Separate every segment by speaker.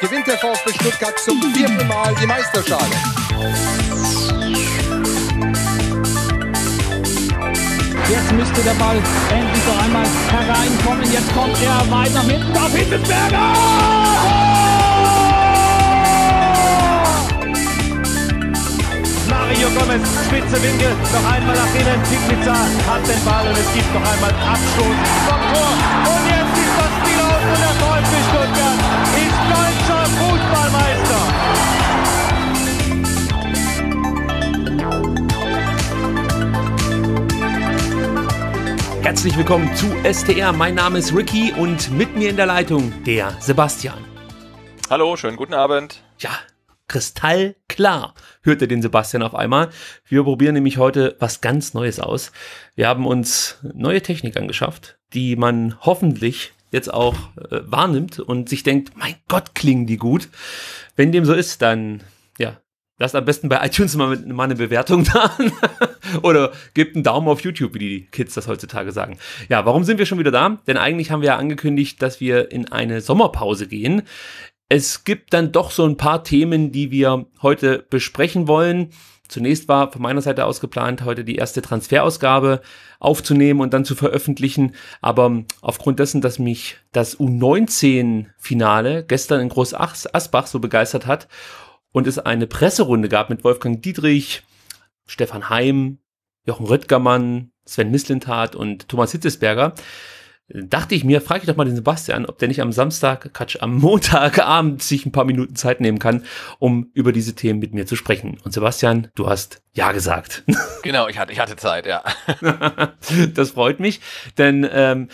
Speaker 1: gewinnt der VfB Stuttgart zum vierten Mal die Meisterschale. Jetzt müsste der Ball endlich noch einmal hereinkommen. Jetzt kommt er weiter nach hinten. Da Hittensberger!
Speaker 2: Mario Gomez, spitze Winkel, noch einmal nach innen. Pizza hat den Ball und es gibt noch einmal Abstoß vom Tor.
Speaker 1: Und jetzt ist das Spiel aus und der VfB Stuttgart.
Speaker 2: Herzlich willkommen zu STR. Mein Name ist Ricky und mit mir in der Leitung der Sebastian.
Speaker 1: Hallo, schönen guten Abend.
Speaker 2: Ja, kristallklar, hörte den Sebastian auf einmal. Wir probieren nämlich heute was ganz Neues aus. Wir haben uns neue Technik angeschafft, die man hoffentlich jetzt auch äh, wahrnimmt und sich denkt, mein Gott, klingen die gut. Wenn dem so ist, dann ja, Lasst am besten bei iTunes mal, mit, mal eine Bewertung da. Oder gebt einen Daumen auf YouTube, wie die Kids das heutzutage sagen. Ja, warum sind wir schon wieder da? Denn eigentlich haben wir ja angekündigt, dass wir in eine Sommerpause gehen. Es gibt dann doch so ein paar Themen, die wir heute besprechen wollen. Zunächst war von meiner Seite aus geplant, heute die erste Transferausgabe aufzunehmen und dann zu veröffentlichen. Aber aufgrund dessen, dass mich das U19-Finale gestern in Groß Asbach so begeistert hat und es eine Presserunde gab mit Wolfgang Dietrich, Stefan Heim, Jochen Röttgermann, Sven Mislintat und Thomas Hitzesberger, dachte ich mir, frage ich doch mal den Sebastian, ob der nicht am Samstag, Quatsch, am Montagabend sich ein paar Minuten Zeit nehmen kann, um über diese Themen mit mir zu sprechen. Und Sebastian, du hast ja gesagt.
Speaker 1: Genau, ich hatte, ich hatte Zeit, ja.
Speaker 2: das freut mich, denn ähm,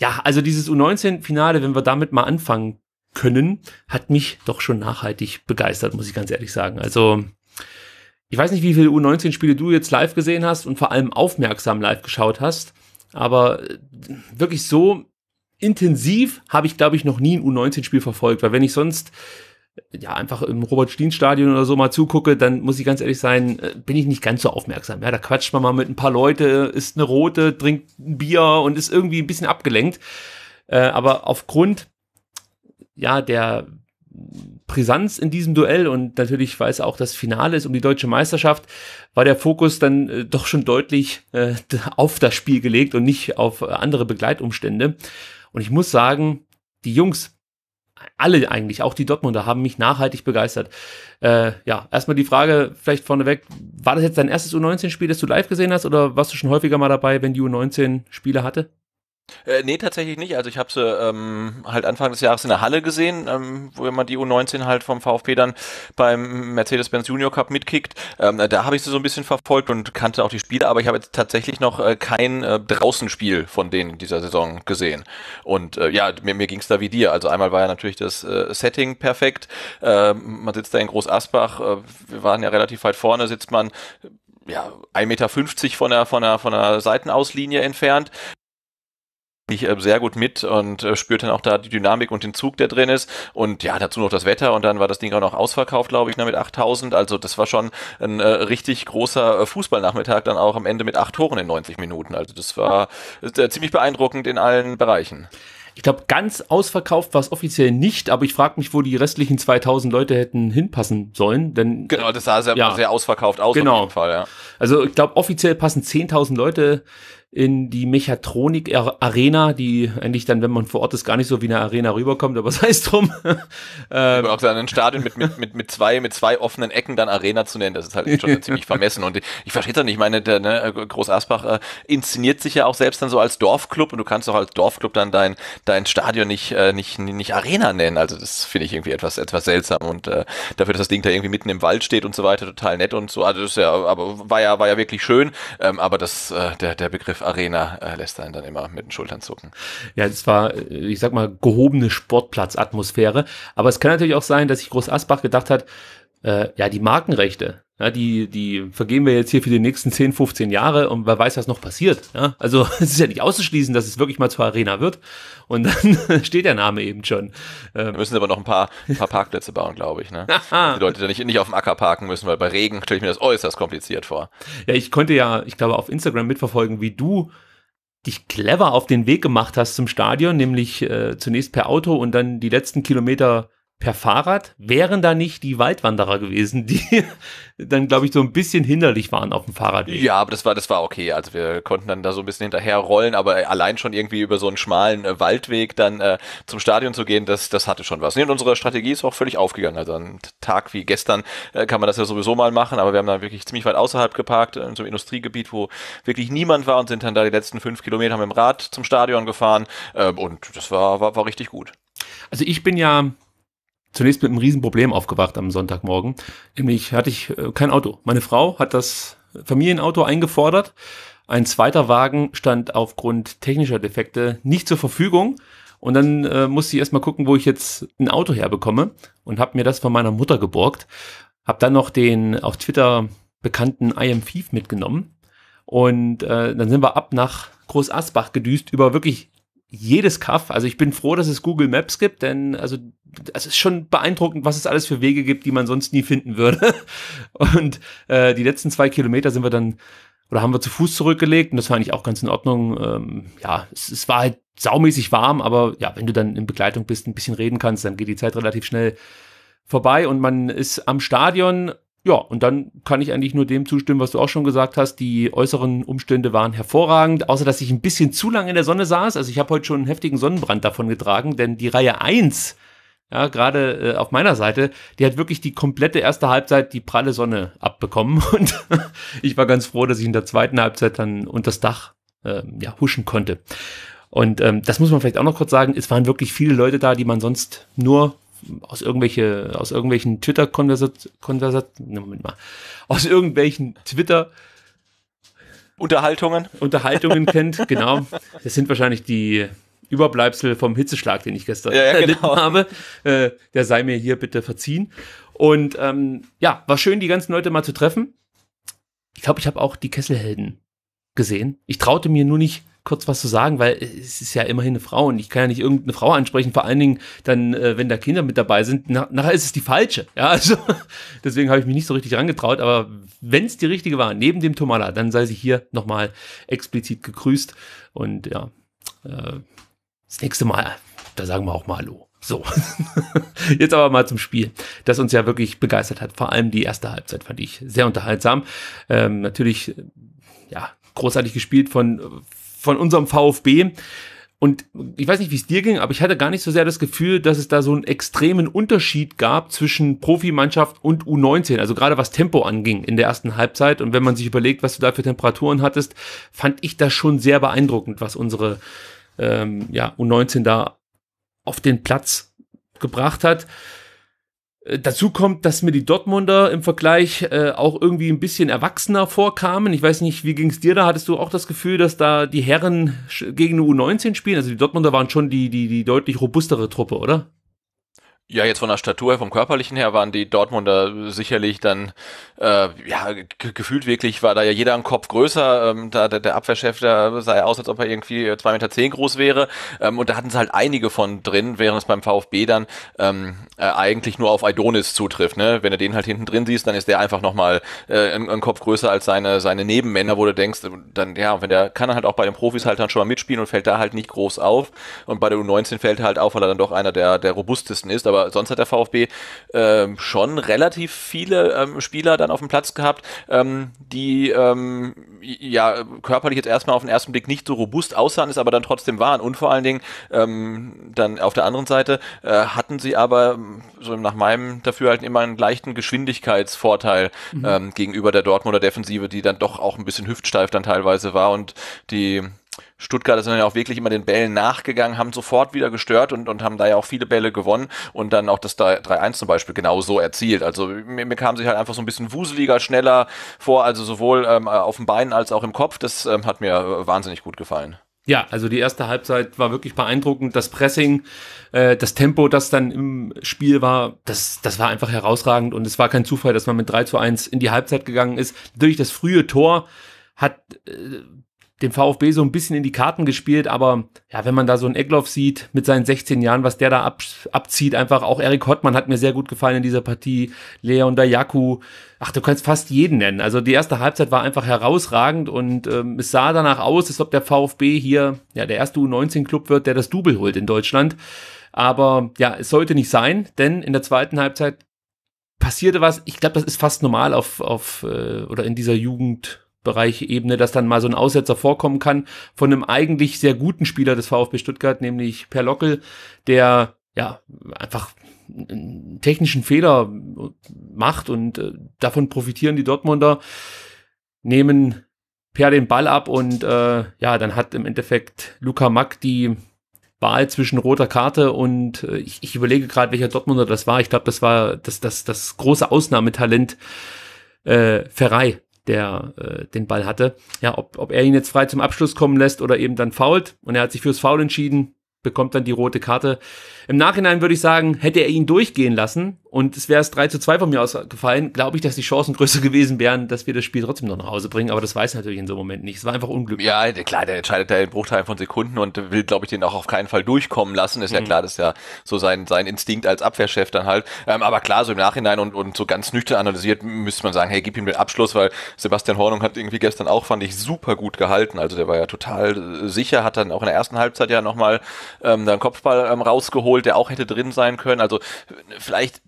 Speaker 2: ja, also dieses U19-Finale, wenn wir damit mal anfangen können, hat mich doch schon nachhaltig begeistert, muss ich ganz ehrlich sagen. Also ich weiß nicht, wie viele U19-Spiele du jetzt live gesehen hast und vor allem aufmerksam live geschaut hast, aber äh, wirklich so intensiv habe ich, glaube ich, noch nie ein U19-Spiel verfolgt, weil wenn ich sonst äh, ja, einfach im Robert-Stien-Stadion oder so mal zugucke, dann muss ich ganz ehrlich sein, äh, bin ich nicht ganz so aufmerksam. Ja, da quatscht man mal mit ein paar Leute, isst eine Rote, trinkt ein Bier und ist irgendwie ein bisschen abgelenkt. Äh, aber aufgrund ja, der Brisanz in diesem Duell und natürlich, weil es auch das Finale ist um die deutsche Meisterschaft, war der Fokus dann äh, doch schon deutlich äh, auf das Spiel gelegt und nicht auf äh, andere Begleitumstände. Und ich muss sagen, die Jungs, alle eigentlich, auch die Dortmunder, haben mich nachhaltig begeistert. Äh, ja, erstmal die Frage vielleicht vorneweg, war das jetzt dein erstes U19-Spiel, das du live gesehen hast oder warst du schon häufiger mal dabei, wenn die U19 Spiele hatte?
Speaker 1: Äh, nee, tatsächlich nicht. Also ich habe sie äh, ähm, halt Anfang des Jahres in der Halle gesehen, ähm, wo man die U19 halt vom VfB dann beim Mercedes-Benz Junior Cup mitkickt. Ähm, da habe ich sie so ein bisschen verfolgt und kannte auch die Spiele, aber ich habe jetzt tatsächlich noch äh, kein äh, Draußenspiel von denen in dieser Saison gesehen. Und äh, ja, mir, mir ging es da wie dir. Also einmal war ja natürlich das äh, Setting perfekt. Äh, man sitzt da in Groß Asbach, äh, wir waren ja relativ weit vorne, sitzt man ja, 1,50 Meter von der, von der, von der Seitenauslinie entfernt ich äh, sehr gut mit und äh, spürt dann auch da die Dynamik und den Zug, der drin ist. Und ja, dazu noch das Wetter und dann war das Ding auch noch ausverkauft, glaube ich, ne, mit 8000. Also das war schon ein äh, richtig großer Fußballnachmittag, dann auch am Ende mit acht Toren in 90 Minuten. Also das war ziemlich beeindruckend in allen Bereichen. Ich glaube, ganz ausverkauft war es offiziell nicht, aber ich frage mich, wo die restlichen 2000 Leute
Speaker 2: hätten hinpassen sollen. Denn,
Speaker 1: genau, das sah sehr, ja. sehr ausverkauft aus genau. Fall, ja.
Speaker 2: Also ich glaube, offiziell passen 10.000 Leute in die Mechatronik Arena, die eigentlich dann, wenn man vor Ort ist, gar nicht so wie eine Arena rüberkommt, aber sei es drum.
Speaker 1: Äh, ähm, aber auch dann ein Stadion mit, mit, mit, mit zwei, mit zwei offenen Ecken dann Arena zu nennen, das ist halt schon ziemlich vermessen. Und ich verstehe das nicht, ich meine, der, ne, Groß Asbach äh, inszeniert sich ja auch selbst dann so als Dorfclub und du kannst auch als Dorfclub dann dein, dein Stadion nicht, äh, nicht, nicht Arena nennen. Also das finde ich irgendwie etwas, etwas seltsam und äh, dafür, dass das Ding da irgendwie mitten im Wald steht und so weiter, total nett und so. Also das ist ja, aber war ja, war ja wirklich schön. Ähm, aber das, äh, der, der Begriff Arena äh, lässt einen dann immer mit den Schultern zucken. Ja, das
Speaker 2: war, äh, ich sag mal, gehobene Sportplatzatmosphäre. Aber es kann natürlich auch sein, dass sich Groß Asbach gedacht hat, äh, ja, die Markenrechte. Ja, die, die vergeben wir jetzt hier für die nächsten 10, 15 Jahre und wer weiß, was noch passiert. Ja, also es ist ja nicht auszuschließen, dass es wirklich mal zur Arena wird
Speaker 1: und dann steht der Name eben schon. Ähm, wir müssen aber noch ein paar, ein paar Parkplätze bauen, glaube ich. Ne? die Leute da nicht, nicht auf dem Acker parken müssen, weil bei Regen stelle ich mir das äußerst kompliziert vor. Ja, ich konnte
Speaker 2: ja, ich glaube, auf Instagram mitverfolgen, wie du dich clever auf den Weg gemacht hast zum Stadion, nämlich äh, zunächst per Auto und dann die letzten Kilometer per Fahrrad, wären da nicht die Waldwanderer gewesen, die dann, glaube ich, so ein bisschen hinderlich waren auf dem Fahrradweg. Ja, aber
Speaker 1: das war, das war okay. Also wir konnten dann da so ein bisschen hinterher rollen, aber allein schon irgendwie über so einen schmalen äh, Waldweg dann äh, zum Stadion zu gehen, das, das hatte schon was. und unsere Strategie ist auch völlig aufgegangen. Also an einem Tag wie gestern äh, kann man das ja sowieso mal machen, aber wir haben dann wirklich ziemlich weit außerhalb geparkt, äh, in so einem Industriegebiet, wo wirklich niemand war und sind dann da die letzten fünf Kilometer mit dem Rad zum Stadion gefahren ähm, und das war, war, war richtig gut.
Speaker 2: Also ich bin ja zunächst mit einem Riesenproblem aufgewacht am Sonntagmorgen. Nämlich hatte ich äh, kein Auto. Meine Frau hat das Familienauto eingefordert. Ein zweiter Wagen stand aufgrund technischer Defekte nicht zur Verfügung. Und dann äh, musste ich erstmal gucken, wo ich jetzt ein Auto herbekomme und habe mir das von meiner Mutter geborgt. Hab dann noch den auf Twitter bekannten IM Thief mitgenommen. Und äh, dann sind wir ab nach Groß Asbach gedüst über wirklich jedes Kaff. Also ich bin froh, dass es Google Maps gibt, denn also es ist schon beeindruckend, was es alles für Wege gibt, die man sonst nie finden würde. Und äh, die letzten zwei Kilometer sind wir dann oder haben wir zu Fuß zurückgelegt und das war eigentlich auch ganz in Ordnung. Ähm, ja, es, es war halt saumäßig warm, aber ja, wenn du dann in Begleitung bist, ein bisschen reden kannst, dann geht die Zeit relativ schnell vorbei und man ist am Stadion ja, und dann kann ich eigentlich nur dem zustimmen, was du auch schon gesagt hast. Die äußeren Umstände waren hervorragend, außer dass ich ein bisschen zu lange in der Sonne saß. Also ich habe heute schon einen heftigen Sonnenbrand davon getragen, denn die Reihe 1, ja, gerade äh, auf meiner Seite, die hat wirklich die komplette erste Halbzeit die pralle Sonne abbekommen. Und ich war ganz froh, dass ich in der zweiten Halbzeit dann unters Dach äh, ja, huschen konnte. Und ähm, das muss man vielleicht auch noch kurz sagen, es waren wirklich viele Leute da, die man sonst nur aus irgendwelche, aus irgendwelchen twitter Konversationen, Moment mal, aus irgendwelchen Twitter- Unterhaltungen. Unterhaltungen kennt, genau. Das sind wahrscheinlich die Überbleibsel vom Hitzeschlag, den ich gestern ja, ja, erlitten genau. habe. Äh, der sei mir hier bitte verziehen. Und ähm, ja, war schön, die ganzen Leute mal zu treffen. Ich glaube, ich habe auch die Kesselhelden gesehen. Ich traute mir nur nicht, kurz was zu sagen, weil es ist ja immerhin eine Frau und ich kann ja nicht irgendeine Frau ansprechen, vor allen Dingen dann, äh, wenn da Kinder mit dabei sind, na, nachher ist es die falsche. Ja, also deswegen habe ich mich nicht so richtig herangetraut, aber wenn es die richtige war, neben dem Tomala, dann sei sie hier nochmal explizit gegrüßt und ja, äh, das nächste Mal, da sagen wir auch mal Hallo. So, jetzt aber mal zum Spiel, das uns ja wirklich begeistert hat. Vor allem die erste Halbzeit fand ich sehr unterhaltsam. Ähm, natürlich, äh, ja, großartig gespielt von äh, von unserem VfB. Und ich weiß nicht, wie es dir ging, aber ich hatte gar nicht so sehr das Gefühl, dass es da so einen extremen Unterschied gab zwischen Profimannschaft und U19. Also gerade was Tempo anging in der ersten Halbzeit. Und wenn man sich überlegt, was du da für Temperaturen hattest, fand ich das schon sehr beeindruckend, was unsere ähm, ja, U19 da auf den Platz gebracht hat. Äh, dazu kommt, dass mir die Dortmunder im Vergleich äh, auch irgendwie ein bisschen erwachsener vorkamen. Ich weiß nicht, wie ging's dir da? Hattest du auch das Gefühl, dass da die Herren gegen eine U19 spielen? Also die Dortmunder waren schon die, die, die deutlich robustere Truppe, oder?
Speaker 1: Ja, jetzt von der Statur her, vom körperlichen her waren die Dortmunder sicherlich dann, äh, ja, gefühlt wirklich war da ja jeder ein Kopf größer. Ähm, da der, der Abwehrchef, da sah ja aus, als ob er irgendwie zwei Meter zehn groß wäre. Ähm, und da hatten sie halt einige von drin, während es beim VfB dann ähm, äh, eigentlich nur auf Aidonis zutrifft. Ne? Wenn du den halt hinten drin siehst, dann ist der einfach nochmal äh, ein, Kopf größer als seine, seine Nebenmänner, wo du denkst, dann, ja, wenn der kann er halt auch bei den Profis halt dann schon mal mitspielen und fällt da halt nicht groß auf. Und bei der U19 fällt er halt auf, weil er dann doch einer der, der robustesten ist. Aber aber sonst hat der VfB äh, schon relativ viele ähm, Spieler dann auf dem Platz gehabt, ähm, die ähm, ja körperlich jetzt erstmal auf den ersten Blick nicht so robust aussahen, es aber dann trotzdem waren. Und vor allen Dingen ähm, dann auf der anderen Seite äh, hatten sie aber so nach meinem Dafürhalten immer einen leichten Geschwindigkeitsvorteil mhm. Ähm, gegenüber der Dortmunder Defensive, die dann doch auch ein bisschen hüftsteif dann teilweise war und die Stuttgart ist dann ja auch wirklich immer den Bällen nachgegangen, haben sofort wieder gestört und, und haben da ja auch viele Bälle gewonnen und dann auch das 3-1 zum Beispiel genau so erzielt. Also mir, mir kam sich halt einfach so ein bisschen wuseliger, schneller vor, also sowohl ähm, auf den Beinen als auch im Kopf. Das ähm, hat mir äh, wahnsinnig gut gefallen.
Speaker 2: Ja, also die erste Halbzeit war wirklich beeindruckend. Das Pressing, äh, das Tempo, das dann im Spiel war, das, das war einfach herausragend und es war kein Zufall, dass man mit 3 zu 1 in die Halbzeit gegangen ist. Durch das frühe Tor hat äh, dem VfB so ein bisschen in die Karten gespielt, aber ja, wenn man da so einen Egloff sieht mit seinen 16 Jahren, was der da ab, abzieht, einfach auch Erik Hottmann hat mir sehr gut gefallen in dieser Partie, Leon Dayaku, ach, du kannst fast jeden nennen. Also die erste Halbzeit war einfach herausragend und ähm, es sah danach aus, als ob der VfB hier ja der erste U19-Club wird, der das Double holt in Deutschland. Aber ja, es sollte nicht sein, denn in der zweiten Halbzeit passierte was. Ich glaube, das ist fast normal auf, auf äh, oder in dieser Jugend Bereich Ebene, dass dann mal so ein Aussetzer vorkommen kann von einem eigentlich sehr guten Spieler des VfB Stuttgart, nämlich Per Lockel, der ja einfach einen technischen Fehler macht und äh, davon profitieren die Dortmunder, nehmen Per den Ball ab und äh, ja, dann hat im Endeffekt Luca Mack die Wahl zwischen roter Karte und äh, ich, ich, überlege gerade, welcher Dortmunder das war. Ich glaube, das war das, das, das große Ausnahmetalent äh, Ferrei, der äh, den Ball hatte. Ja, ob, ob er ihn jetzt frei zum Abschluss kommen lässt oder eben dann fault. Und er hat sich fürs Foul entschieden, bekommt dann die rote Karte. Im Nachhinein würde ich sagen, hätte er ihn durchgehen lassen und es wäre es 3 zu 2 von mir ausgefallen, glaube ich, dass die Chancen größer gewesen wären, dass wir das Spiel trotzdem noch nach Hause bringen. Aber das weiß er natürlich in
Speaker 1: so einem Moment nicht. Es war einfach unglücklich. Ja, klar, der entscheidet da in Bruchteilen von Sekunden und will, glaube ich, den auch auf keinen Fall durchkommen lassen. Ist mhm. ja klar, das ist ja so sein, sein Instinkt als Abwehrchef dann halt. Ähm, aber klar, so im Nachhinein und, und so ganz nüchtern analysiert müsste man sagen, hey, gib ihm den Abschluss, weil Sebastian Hornung hat irgendwie gestern auch, fand ich, super gut gehalten. Also der war ja total äh, sicher, hat dann auch in der ersten Halbzeit ja nochmal ähm, einen Kopfball ähm, rausgeholt geholt, der auch hätte drin sein können. Also vielleicht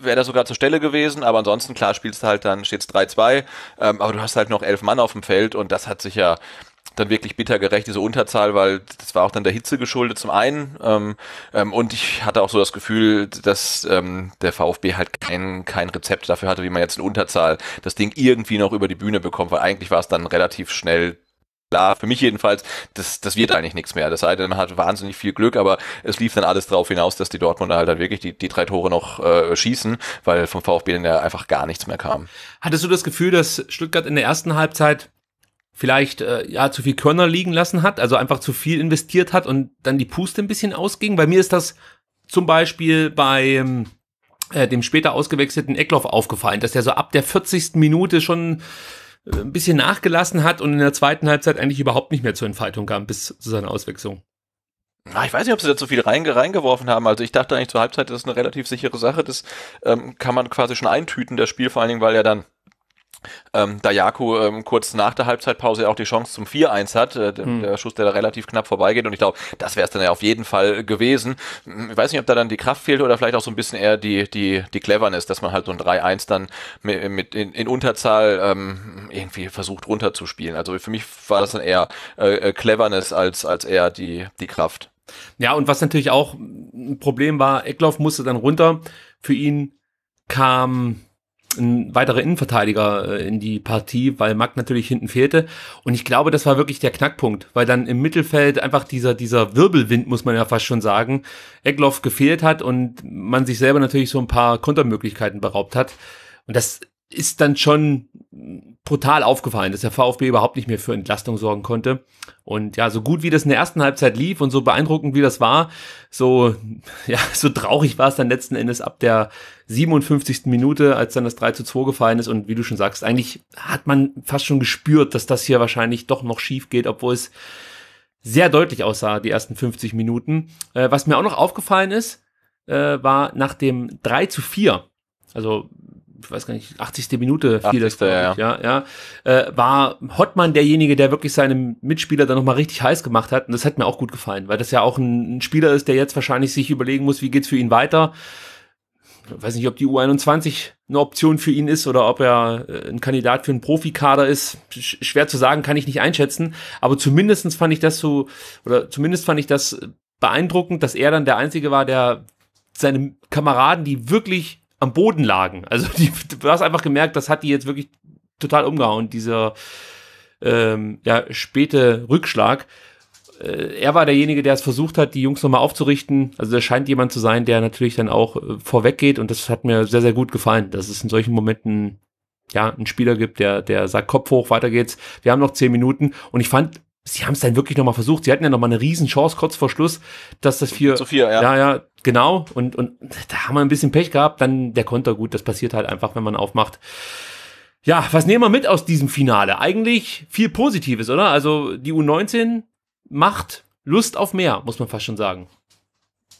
Speaker 1: wäre das sogar zur Stelle gewesen, aber ansonsten, klar, spielst du halt dann, steht's 3-2, ähm, aber du hast halt noch elf Mann auf dem Feld und das hat sich ja dann wirklich bitter gerecht, diese Unterzahl, weil das war auch dann der Hitze geschuldet zum einen ähm, ähm, und ich hatte auch so das Gefühl, dass ähm, der VfB halt kein, kein Rezept dafür hatte, wie man jetzt in Unterzahl das Ding irgendwie noch über die Bühne bekommt, weil eigentlich war es dann relativ schnell klar, für mich jedenfalls, das, das wird eigentlich nichts mehr. Das sei denn, man hat wahnsinnig viel Glück, aber es lief dann alles drauf hinaus, dass die Dortmunder halt, dann halt wirklich die, die drei Tore noch äh, schießen, weil vom VfB dann ja einfach gar nichts mehr kam. Hattest du das Gefühl, dass Stuttgart in der ersten Halbzeit
Speaker 2: vielleicht äh, ja zu viel Körner liegen lassen hat, also einfach zu viel investiert hat und dann die Puste ein bisschen ausging? Bei mir ist das zum Beispiel bei ähm, dem später ausgewechselten Eckloff aufgefallen, dass der so ab der 40. Minute schon ein bisschen nachgelassen hat und in der zweiten Halbzeit eigentlich überhaupt nicht mehr zur Entfaltung kam, bis zu seiner Auswechslung.
Speaker 1: Ah, ich weiß nicht, ob sie da zu viel reingeworfen haben. Also ich dachte eigentlich zur Halbzeit, das ist eine relativ sichere Sache. Das ähm, kann man quasi schon eintüten, das Spiel, vor allen Dingen, weil ja dann ähm, Jaku ähm, kurz nach der Halbzeitpause auch die Chance zum 4-1 hat. Äh, mhm. Der Schuss, der da relativ knapp vorbeigeht. Und ich glaube, das wäre es dann ja auf jeden Fall äh, gewesen. Hm, ich weiß nicht, ob da dann die Kraft fehlt oder vielleicht auch so ein bisschen eher die, die, die Cleverness, dass man halt so ein 3-1 dann mit, mit in, in Unterzahl ähm, irgendwie versucht runterzuspielen. Also für mich war das dann eher äh, äh, Cleverness als, als eher die, die Kraft. Ja, und
Speaker 2: was natürlich auch ein Problem war, Eckloff musste dann runter. Für ihn kam ein weiterer Innenverteidiger äh, in die Partie, weil Mack natürlich hinten fehlte. Und ich glaube, das war wirklich der Knackpunkt, weil dann im Mittelfeld einfach dieser, dieser Wirbelwind, muss man ja fast schon sagen, Eckloff gefehlt hat und man sich selber natürlich so ein paar Kontermöglichkeiten beraubt hat. Und das ist dann schon brutal aufgefallen, dass der VfB überhaupt nicht mehr für Entlastung sorgen konnte. Und ja, so gut wie das in der ersten Halbzeit lief und so beeindruckend wie das war, so, ja, so traurig war es dann letzten Endes ab der 57. Minute, als dann das 3 zu 2 gefallen ist. Und wie du schon sagst, eigentlich hat man fast schon gespürt, dass das hier wahrscheinlich doch noch schief geht, obwohl es sehr deutlich aussah, die ersten 50 Minuten. Äh, was mir auch noch aufgefallen ist, äh, war nach dem 3 zu 4, also ich weiß gar nicht, 80. Minute fiel 80. das, glaube ja, ja. Äh, war Hottmann derjenige, der wirklich seinem Mitspieler dann nochmal richtig heiß gemacht hat. Und das hat mir auch gut gefallen, weil das ja auch ein, ein Spieler ist, der jetzt wahrscheinlich sich überlegen muss, wie geht's für ihn weiter. Ich weiß nicht, ob die U21 eine Option für ihn ist oder ob er äh, ein Kandidat für einen Profikader ist. schwer zu sagen, kann ich nicht einschätzen. Aber zumindestens fand ich das so, oder zumindest fand ich das beeindruckend, dass er dann der Einzige war, der seine Kameraden, die wirklich am Boden lagen. Also die, du hast einfach gemerkt, das hat die jetzt wirklich total umgehauen, dieser ähm, ja, späte Rückschlag. Äh, er war derjenige, der es versucht hat, die Jungs nochmal aufzurichten. Also da scheint jemand zu sein, der natürlich dann auch äh, geht und das hat mir sehr, sehr gut gefallen, dass es in solchen Momenten ja einen Spieler gibt, der, der sagt, Kopf hoch, weiter geht's. Wir haben noch zehn Minuten und ich fand, sie haben es dann wirklich nochmal versucht. Sie hatten ja nochmal eine Riesenchance kurz vor Schluss, dass das vier, zu vier ja. ja, ja Genau, und, und da haben wir ein bisschen Pech gehabt, dann der Konter gut, das passiert halt einfach, wenn man aufmacht. Ja, was nehmen wir mit aus diesem Finale? Eigentlich viel Positives, oder? Also die U19 macht Lust auf mehr, muss man fast schon sagen.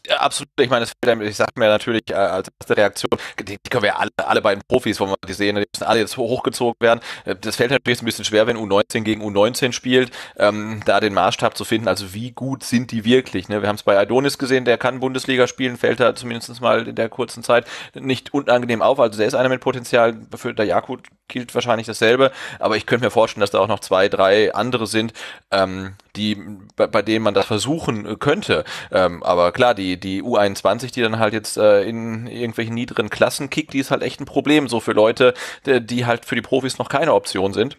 Speaker 1: Ja, absolut ich meine, ich sag mir natürlich äh, als erste Reaktion, die, können wir ja alle, alle beiden Profis, wo wir die sehen, die müssen alle jetzt hochgezogen werden. Äh, das fällt natürlich ein bisschen schwer, wenn U19 gegen U19 spielt, ähm, da den Maßstab zu finden. Also wie gut sind die wirklich? Ne? Wir haben es bei Adonis gesehen, der kann Bundesliga spielen, fällt da zumindest mal in der kurzen Zeit nicht unangenehm auf. Also der ist einer mit Potenzial. Für Dayaku gilt wahrscheinlich dasselbe, aber ich könnte mir vorstellen, dass da auch noch zwei, drei andere sind, ähm, die bei, bei denen man das versuchen äh, könnte. Ähm, aber klar, die, die U21 21 die dann halt jetzt äh, in irgendwelchen niederen Klassen kickt, die ist halt echt ein Problem so für Leute, die halt für die Profis noch keine Option sind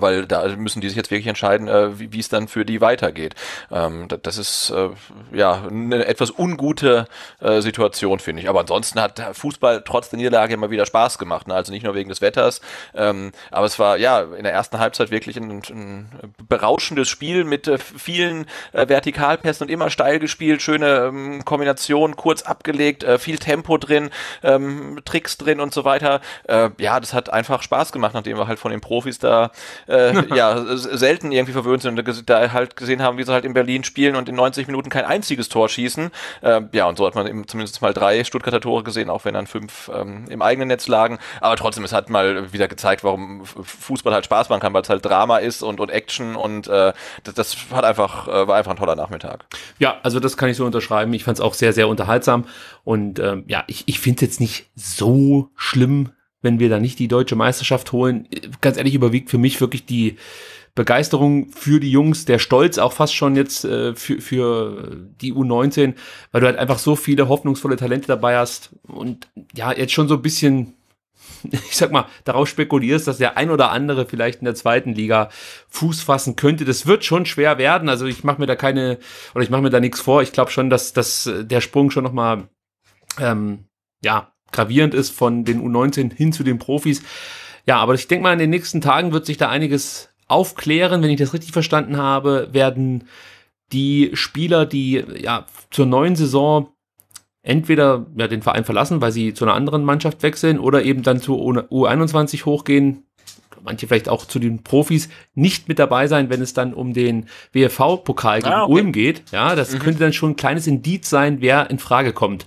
Speaker 1: weil da müssen die sich jetzt wirklich entscheiden, äh, wie es dann für die weitergeht. Ähm, das ist äh, ja eine etwas ungute äh, Situation, finde ich. Aber ansonsten hat Fußball trotz der Niederlage immer wieder Spaß gemacht. Ne? Also nicht nur wegen des Wetters, ähm, aber es war ja in der ersten Halbzeit wirklich ein, ein berauschendes Spiel mit vielen Vertikalpässen und immer steil gespielt, schöne ähm, Kombinationen, kurz abgelegt, viel Tempo drin, Tricks drin und so weiter. ja, das hat einfach Spaß gemacht, nachdem wir halt von den Profis da äh, ja, selten irgendwie verwöhnt sind und da halt gesehen haben, wie sie halt in Berlin spielen und in 90 Minuten kein einziges Tor schießen. Ähm, ja, und so hat man eben zumindest mal drei Stuttgarter Tore gesehen, auch wenn dann fünf ähm, im eigenen Netz lagen. Aber trotzdem, es hat mal wieder gezeigt, warum Fußball halt Spaß machen kann, weil es halt Drama ist und, und Action und äh, das, das, hat einfach, äh, war einfach ein toller Nachmittag.
Speaker 2: Ja, also das kann ich so unterschreiben. Ich fand es auch sehr, sehr unterhaltsam. Und ähm, ja, ich, ich finde es jetzt nicht so schlimm, wenn wir da nicht die deutsche Meisterschaft holen, ganz ehrlich überwiegt für mich wirklich die Begeisterung für die Jungs, der Stolz auch fast schon jetzt äh, für, für die U19, weil du halt einfach so viele hoffnungsvolle Talente dabei hast und ja, jetzt schon so ein bisschen, ich sag mal, darauf spekulierst, dass der ein oder andere vielleicht in der zweiten Liga Fuß fassen könnte. Das wird schon schwer werden. Also ich mache mir da keine, oder ich mache mir da nichts vor. Ich glaube schon, dass, dass der Sprung schon nochmal ähm, ja, gravierend ist von den U19 hin zu den Profis. Ja, aber ich denke mal, in den nächsten Tagen wird sich da einiges aufklären. Wenn ich das richtig verstanden habe, werden die Spieler, die ja zur neuen Saison entweder ja, den Verein verlassen, weil sie zu einer anderen Mannschaft wechseln oder eben dann zur U21 hochgehen, manche vielleicht auch zu den Profis nicht mit dabei sein, wenn es dann um den WFV-Pokal gegen ah, okay. Ulm geht. Ja, das mhm. könnte dann schon ein kleines Indiz sein, wer in Frage kommt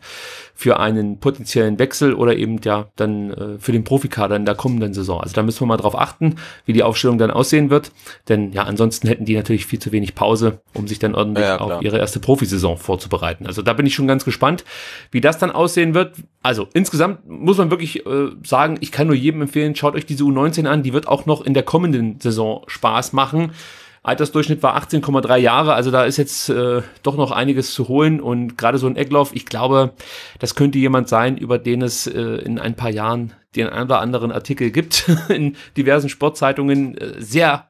Speaker 2: für einen potenziellen Wechsel oder eben ja dann äh, für den Profikader in der kommenden Saison. Also da müssen wir mal drauf achten, wie die Aufstellung dann aussehen wird. Denn ja, ansonsten hätten die natürlich viel zu wenig Pause, um sich dann ordentlich ja, auf ihre erste Profisaison vorzubereiten. Also da bin ich schon ganz gespannt, wie das dann aussehen wird. Also insgesamt muss man wirklich äh, sagen, ich kann nur jedem empfehlen, schaut euch diese U19 an, die wird auch noch in der kommenden Saison Spaß machen. Altersdurchschnitt war 18,3 Jahre, also da ist jetzt äh, doch noch einiges zu holen und gerade so ein Eckloff, ich glaube, das könnte jemand sein, über den es äh, in ein paar Jahren den einen oder anderen Artikel gibt in diversen Sportzeitungen. Äh, sehr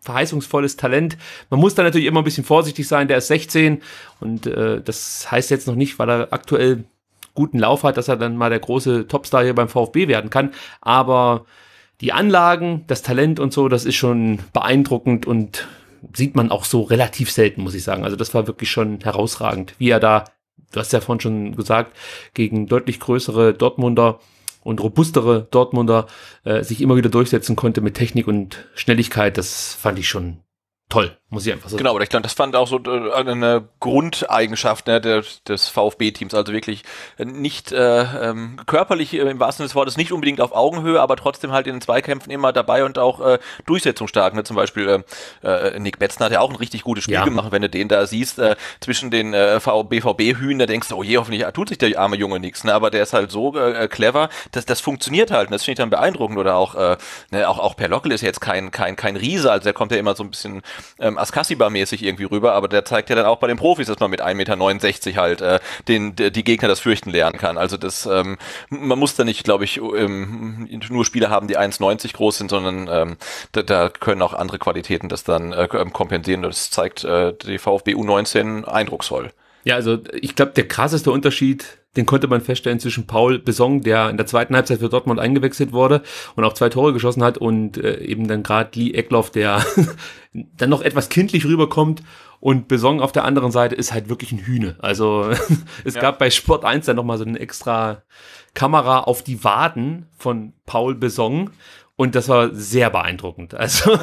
Speaker 2: verheißungsvolles Talent. Man muss da natürlich immer ein bisschen vorsichtig sein, der ist 16 und äh, das heißt jetzt noch nicht, weil er aktuell guten Lauf hat, dass er dann mal der große Topstar hier beim VfB werden kann, aber die Anlagen, das Talent und so, das ist schon beeindruckend und sieht man auch so relativ selten, muss ich sagen. Also das war wirklich schon herausragend, wie er da, du hast ja vorhin schon gesagt, gegen deutlich größere Dortmunder und robustere Dortmunder äh, sich immer wieder durchsetzen konnte mit Technik und Schnelligkeit. Das fand ich schon toll. Muss ich einfach so. Genau,
Speaker 1: aber ich glaube, das fand auch so äh, eine Grundeigenschaft ne, des, des VfB-Teams. Also wirklich äh, nicht äh, ähm, körperlich äh, im wahrsten Sinne des Wortes, nicht unbedingt auf Augenhöhe, aber trotzdem halt in den Zweikämpfen immer dabei und auch äh, durchsetzungsstark. Ne? Zum Beispiel äh, Nick Betzner hat ja auch ein richtig gutes Spiel ja. gemacht. Wenn du den da siehst, äh, zwischen den äh, BVB-Hühen, da denkst du, oh je, hoffentlich tut sich der arme Junge nichts. Ne? Aber der ist halt so äh, clever, dass das funktioniert halt. Und ne. das finde ich dann beeindruckend. Oder auch, äh, ne, auch, auch Per Lockel ist jetzt kein, kein, kein Riese, also der kommt ja immer so ein bisschen ähm, Askasiba-mäßig irgendwie rüber, aber der zeigt ja dann auch bei den Profis, dass man mit 1,69 Meter halt äh, den, die Gegner das Fürchten lernen kann. Also das, ähm, man muss da nicht, glaube ich, ähm, nur Spieler haben, die 1,90 groß sind, sondern ähm, da, da können auch andere Qualitäten das dann äh, ähm, kompensieren. Das zeigt äh, die VfB U19 eindrucksvoll. Ja,
Speaker 2: also ich glaube, der krasseste Unterschied, den konnte man feststellen zwischen Paul Besong, der in der zweiten Halbzeit für Dortmund eingewechselt wurde und auch zwei Tore geschossen hat und äh, eben dann gerade Lee Eckloff, der dann noch etwas kindlich rüberkommt und Besong auf der anderen Seite ist halt wirklich ein Hühne. Also es ja. gab bei Sport 1 dann nochmal so eine extra Kamera auf die Waden von Paul Besong und das war sehr beeindruckend. Also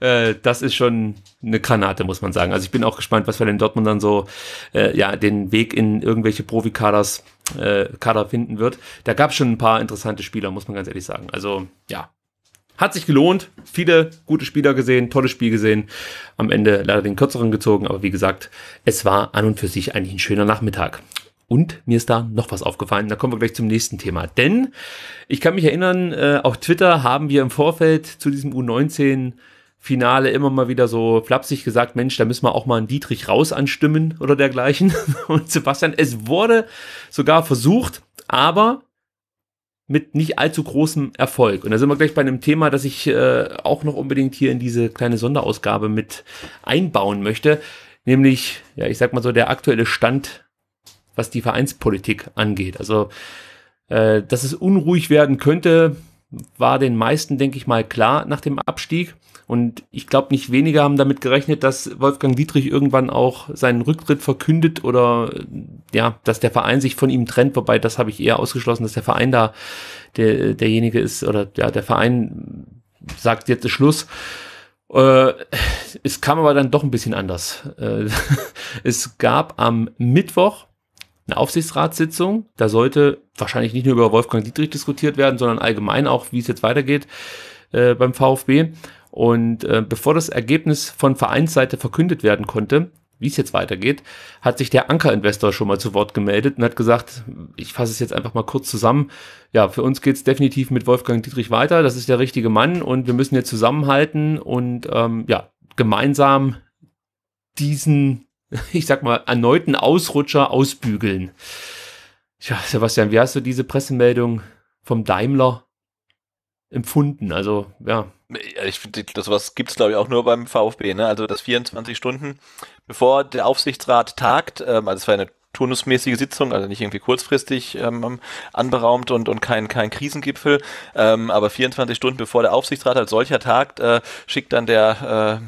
Speaker 2: äh, das ist schon eine Granate, muss man sagen. Also ich bin auch gespannt, was wir den Dortmund dann so äh, ja den Weg in irgendwelche Profikaders äh, Kader finden wird. Da gab es schon ein paar interessante Spieler, muss man ganz ehrlich sagen. Also ja, hat sich gelohnt. Viele gute Spieler gesehen, tolles Spiel gesehen. Am Ende leider den kürzeren gezogen, aber wie gesagt, es war an und für sich eigentlich ein schöner Nachmittag. Und mir ist da noch was aufgefallen. Da kommen wir gleich zum nächsten Thema. Denn ich kann mich erinnern, äh, auf Twitter haben wir im Vorfeld zu diesem U19 Finale immer mal wieder so flapsig gesagt, Mensch, da müssen wir auch mal einen Dietrich raus anstimmen oder dergleichen. Und Sebastian, es wurde sogar versucht, aber mit nicht allzu großem Erfolg. Und da sind wir gleich bei einem Thema, das ich äh, auch noch unbedingt hier in diese kleine Sonderausgabe mit einbauen möchte, nämlich, ja, ich sag mal so, der aktuelle Stand, was die Vereinspolitik angeht. Also, äh, dass es unruhig werden könnte, war den meisten, denke ich mal, klar nach dem Abstieg. Und ich glaube, nicht weniger haben damit gerechnet, dass Wolfgang Dietrich irgendwann auch seinen Rücktritt verkündet oder äh, ja, dass der Verein sich von ihm trennt, wobei das habe ich eher ausgeschlossen, dass der Verein da der, derjenige ist oder ja, der Verein sagt jetzt ist Schluss. Äh, es kam aber dann doch ein bisschen anders. Äh, es gab am Mittwoch eine Aufsichtsratssitzung. Da sollte wahrscheinlich nicht nur über Wolfgang Dietrich diskutiert werden, sondern allgemein auch, wie es jetzt weitergeht beim VfB. Und äh, bevor das Ergebnis von Vereinsseite verkündet werden konnte, wie es jetzt weitergeht, hat sich der Anker-Investor schon mal zu Wort gemeldet und hat gesagt, ich fasse es jetzt einfach mal kurz zusammen, ja, für uns geht es definitiv mit Wolfgang Dietrich weiter, das ist der richtige Mann und wir müssen jetzt zusammenhalten und ähm, ja, gemeinsam diesen, ich sag mal, erneuten Ausrutscher ausbügeln. Tja, Sebastian, wie hast du diese Pressemeldung vom Daimler empfunden. Also, ja.
Speaker 1: Ich finde, sowas gibt es, glaube ich, auch nur beim VfB. Ne? Also, dass 24 Stunden, bevor der Aufsichtsrat tagt, ähm, also es war eine turnusmäßige Sitzung, also nicht irgendwie kurzfristig ähm, anberaumt und, und kein, kein Krisengipfel, ähm, aber 24 Stunden bevor der Aufsichtsrat als solcher tagt, äh, schickt dann der,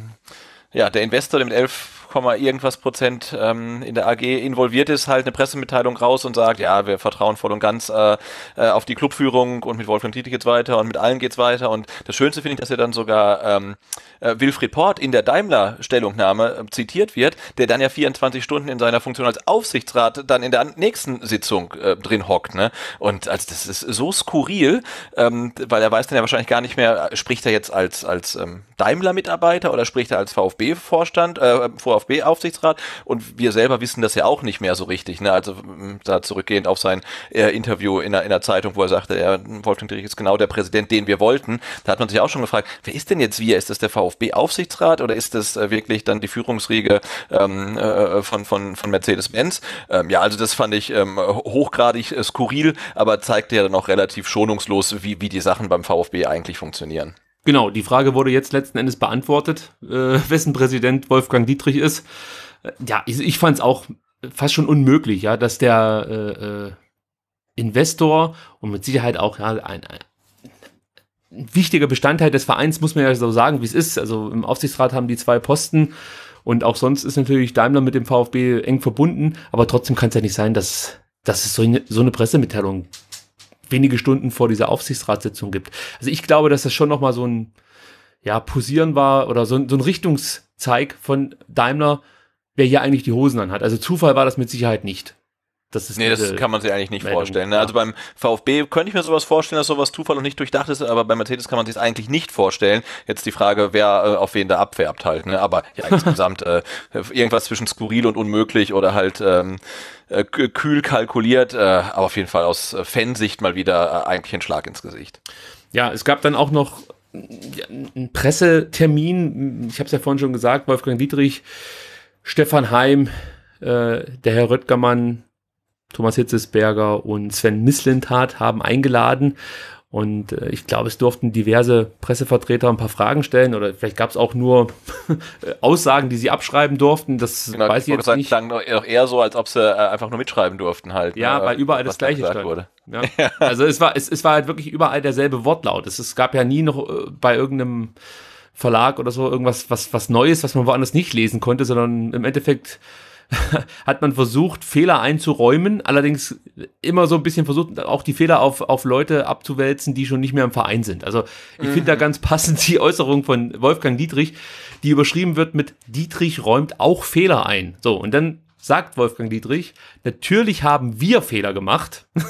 Speaker 1: äh, ja, der Investor, der mit elf irgendwas Prozent ähm, in der AG involviert ist, halt eine Pressemitteilung raus und sagt, ja, wir vertrauen voll und ganz äh, äh auf die Clubführung und mit Wolfgang Tietke geht's weiter und mit allen geht's weiter. Und das Schönste finde ich, dass er dann sogar ähm, äh, Wilfried Port in der Daimler-Stellungnahme äh, zitiert wird, der dann ja 24 Stunden in seiner Funktion als Aufsichtsrat dann in der nächsten Sitzung äh, drin hockt. Ne? Und also das ist so skurril, ähm, weil er weiß dann ja wahrscheinlich gar nicht mehr, äh, spricht er jetzt als, als ähm, Daimler-Mitarbeiter oder spricht er als VfB-Vorstand, äh, vor VfB-Aufsichtsrat und wir selber wissen das ja auch nicht mehr so richtig. Ne? Also da zurückgehend auf sein äh, Interview in einer, in einer Zeitung, wo er sagte, er, Wolfgang Dierich ist genau der Präsident, den wir wollten. Da hat man sich auch schon gefragt, wer ist denn jetzt wir? Ist das der VfB-Aufsichtsrat oder ist das äh, wirklich dann die Führungsriege ähm, äh, von, von, von Mercedes-Benz? Ähm, ja, also das fand ich ähm, hochgradig äh, skurril, aber zeigte ja dann auch relativ schonungslos, wie, wie die Sachen beim VfB eigentlich funktionieren.
Speaker 2: Genau, die Frage wurde jetzt letzten Endes beantwortet, äh, wessen Präsident Wolfgang Dietrich ist. Äh, ja, ich, ich fand es auch fast schon unmöglich, ja, dass der äh, äh, Investor und mit Sicherheit auch ja, ein, ein, wichtiger Bestandteil des Vereins, muss man ja so sagen, wie es ist. Also im Aufsichtsrat haben die zwei Posten und auch sonst ist natürlich Daimler mit dem VfB eng verbunden, aber trotzdem kann es ja nicht sein, dass, dass es so eine, so eine Pressemitteilung wenige Stunden vor dieser Aufsichtsratssitzung gibt. Also ich glaube, dass das schon nochmal so ein ja, Posieren war oder so, so ein Richtungszeig von Daimler, wer hier eigentlich die Hosen anhat. Also Zufall war das mit Sicherheit nicht.
Speaker 1: Das ist nee, das kann man sich eigentlich nicht Meldung, vorstellen. Ne? Ja. Also beim VfB könnte ich mir sowas vorstellen, dass sowas Zufall und nicht durchdacht ist, aber bei Mercedes kann man sich eigentlich nicht vorstellen. Jetzt die Frage, wer äh, auf wen da abfärbt halt. Ne? Aber ja, insgesamt äh, irgendwas zwischen skurril und unmöglich oder halt ähm, äh, kühl kalkuliert, äh, aber auf jeden Fall aus äh, Fansicht mal wieder äh, eigentlich ein Schlag ins Gesicht. Ja, es gab dann auch noch einen
Speaker 2: Pressetermin. Ich habe es ja vorhin schon gesagt, Wolfgang Dietrich, Stefan Heim, der Herr Röttgermann, Thomas Hitzesberger und Sven Mislintat haben eingeladen. Und äh, ich glaube, es durften diverse Pressevertreter ein paar Fragen stellen oder vielleicht gab es auch nur Aussagen, die sie abschreiben durften. Das genau, weiß ich jetzt sagen, nicht.
Speaker 1: klang doch eher so, als ob sie äh, einfach nur mitschreiben durften halt. Ja, ne, weil überall das Gleiche stand. Wurde. Ja. Also es war, es, es war
Speaker 2: halt wirklich überall derselbe Wortlaut. Es, es gab ja nie noch äh, bei irgendeinem Verlag oder so irgendwas, was, was Neues, was man woanders nicht lesen konnte, sondern im Endeffekt hat man versucht, Fehler einzuräumen, allerdings immer so ein bisschen versucht, auch die Fehler auf, auf Leute abzuwälzen, die schon nicht mehr im Verein sind. Also ich finde da mhm. ganz passend die Äußerung von Wolfgang Dietrich, die überschrieben wird mit Dietrich räumt auch Fehler ein. So, und dann sagt Wolfgang Dietrich, natürlich haben wir Fehler gemacht.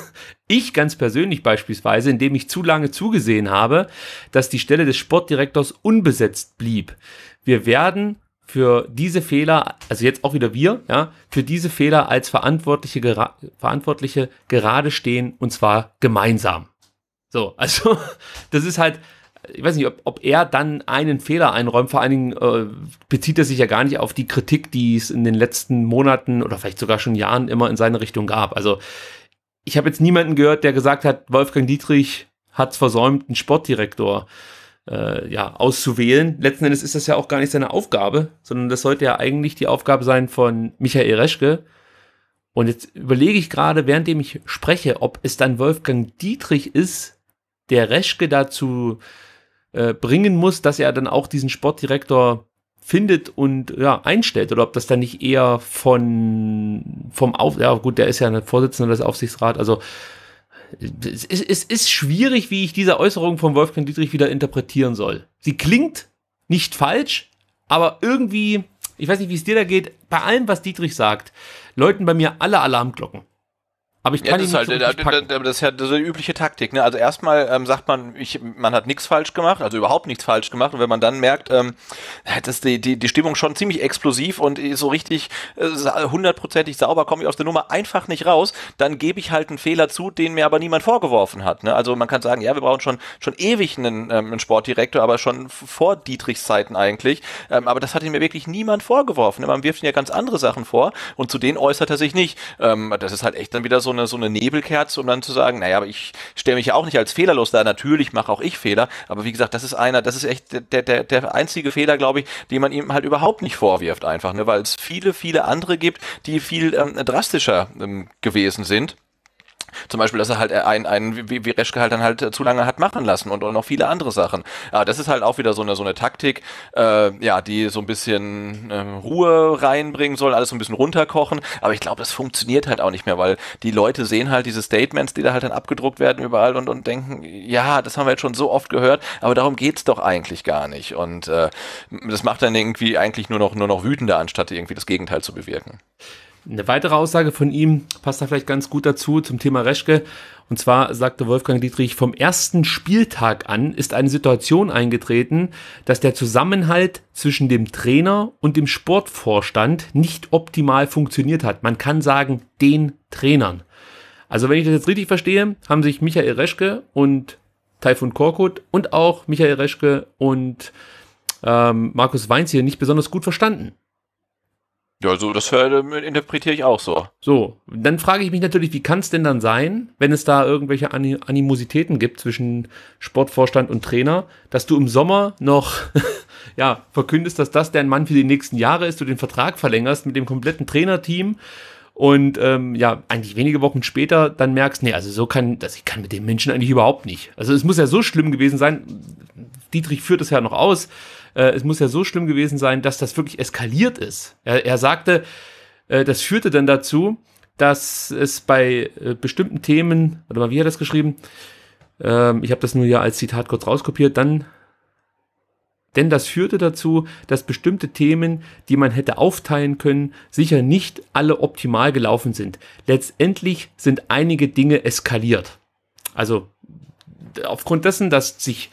Speaker 2: Ich ganz persönlich beispielsweise, indem ich zu lange zugesehen habe, dass die Stelle des Sportdirektors unbesetzt blieb. Wir werden für diese Fehler, also jetzt auch wieder wir, ja, für diese Fehler als Verantwortliche, gera Verantwortliche gerade stehen und zwar gemeinsam. So, also das ist halt, ich weiß nicht, ob, ob er dann einen Fehler einräumt. Vor allen Dingen äh, bezieht er sich ja gar nicht auf die Kritik, die es in den letzten Monaten oder vielleicht sogar schon Jahren immer in seine Richtung gab. Also ich habe jetzt niemanden gehört, der gesagt hat, Wolfgang Dietrich hat es versäumt, einen Sportdirektor äh, äh, ja, auszuwählen. Letzten Endes ist das ja auch gar nicht seine Aufgabe, sondern das sollte ja eigentlich die Aufgabe sein von Michael Reschke. Und jetzt überlege ich gerade, währenddem ich spreche, ob es dann Wolfgang Dietrich ist, der Reschke dazu äh, bringen muss, dass er dann auch diesen Sportdirektor findet und ja, einstellt oder ob das dann nicht eher von vom Auf ja gut, der ist ja ein Vorsitzender des Aufsichtsrats, also es ist, es ist schwierig, wie ich diese Äußerung von Wolfgang Dietrich wieder interpretieren soll. Sie klingt nicht falsch, aber irgendwie, ich weiß nicht, wie es dir da geht, bei allem, was Dietrich sagt, läuten bei mir alle Alarmglocken. Aber ich kann ja, das, halt, so das
Speaker 1: ist ja die übliche Taktik. Ne? Also erstmal ähm, sagt man, ich, man hat nichts falsch gemacht, also überhaupt nichts falsch gemacht. Und wenn man dann merkt, ähm, dass die, die, die Stimmung schon ziemlich explosiv und so richtig äh, hundertprozentig äh, sauber komme ich aus der Nummer einfach nicht raus, dann gebe ich halt einen Fehler zu, den mir aber niemand vorgeworfen hat. Ne? Also man kann sagen, ja, wir brauchen schon, schon ewig einen, ähm, einen Sportdirektor, aber schon vor Dietrichs Zeiten eigentlich. Ähm, aber das hat ihm mir wirklich niemand vorgeworfen. Man wirft ihm ja ganz andere Sachen vor und zu denen äußert er sich nicht. Ähm, das ist halt echt dann wieder so so eine, so eine Nebelkerze, um dann zu sagen, naja, aber ich stelle mich ja auch nicht als fehlerlos da. Natürlich mache auch ich Fehler, aber wie gesagt, das ist einer, das ist echt der, der, der einzige Fehler, glaube ich, den man ihm halt überhaupt nicht vorwirft einfach, ne? weil es viele, viele andere gibt, die viel ähm, drastischer ähm, gewesen sind. Zum Beispiel, dass er halt äh, einen, einen wie, wie Reschke halt dann halt äh, zu lange hat machen lassen und, und noch viele andere Sachen. Ja, ah, das ist halt auch wieder so eine, so eine Taktik, äh, ja, die so ein bisschen äh, Ruhe reinbringen soll, alles so ein bisschen runterkochen. Aber ich glaube, das funktioniert halt auch nicht mehr, weil die Leute sehen halt diese Statements, die da halt dann abgedruckt werden überall und, und denken, ja, das haben wir jetzt schon so oft gehört, aber darum geht's doch eigentlich gar nicht. Und äh, das macht dann irgendwie eigentlich nur noch, nur noch wütender, anstatt irgendwie das Gegenteil zu bewirken.
Speaker 2: Eine weitere Aussage von ihm passt da vielleicht ganz gut dazu zum Thema Reschke. Und zwar sagte Wolfgang Dietrich, vom ersten Spieltag an ist eine Situation eingetreten, dass der Zusammenhalt zwischen dem Trainer und dem Sportvorstand nicht optimal funktioniert hat. Man kann sagen, den Trainern. Also wenn ich das jetzt richtig verstehe, haben sich Michael Reschke und Taifun Korkut und auch Michael Reschke und ähm, Markus Weinz hier nicht besonders gut verstanden.
Speaker 1: Ja, also das äh, interpretiere ich auch so.
Speaker 2: So, dann frage ich mich natürlich, wie kann es denn dann sein, wenn es da irgendwelche Animositäten gibt zwischen Sportvorstand und Trainer, dass du im Sommer noch ja, verkündest, dass das dein Mann für die nächsten Jahre ist, du den Vertrag verlängerst mit dem kompletten Trainerteam und ähm, ja, eigentlich wenige Wochen später dann merkst, nee, also so kann, das, also ich kann mit dem Menschen eigentlich überhaupt nicht. Also es muss ja so schlimm gewesen sein, Dietrich führt es ja noch aus, äh, es muss ja so schlimm gewesen sein, dass das wirklich eskaliert ist. Er, er sagte, äh, das führte dann dazu, dass es bei äh, bestimmten Themen, oder mal, wie hat er das geschrieben? Ähm, ich habe das nur ja als Zitat kurz rauskopiert, dann denn das führte dazu, dass bestimmte Themen, die man hätte aufteilen können, sicher nicht alle optimal gelaufen sind. Letztendlich sind einige Dinge eskaliert. Also aufgrund dessen, dass sich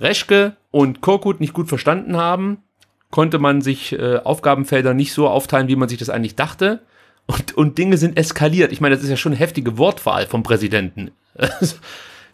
Speaker 2: Reschke und Korkut nicht gut verstanden haben, konnte man sich äh, Aufgabenfelder nicht so aufteilen, wie man sich das eigentlich dachte. Und, und Dinge sind eskaliert. Ich meine, das ist ja schon eine heftige Wortwahl vom Präsidenten. Also,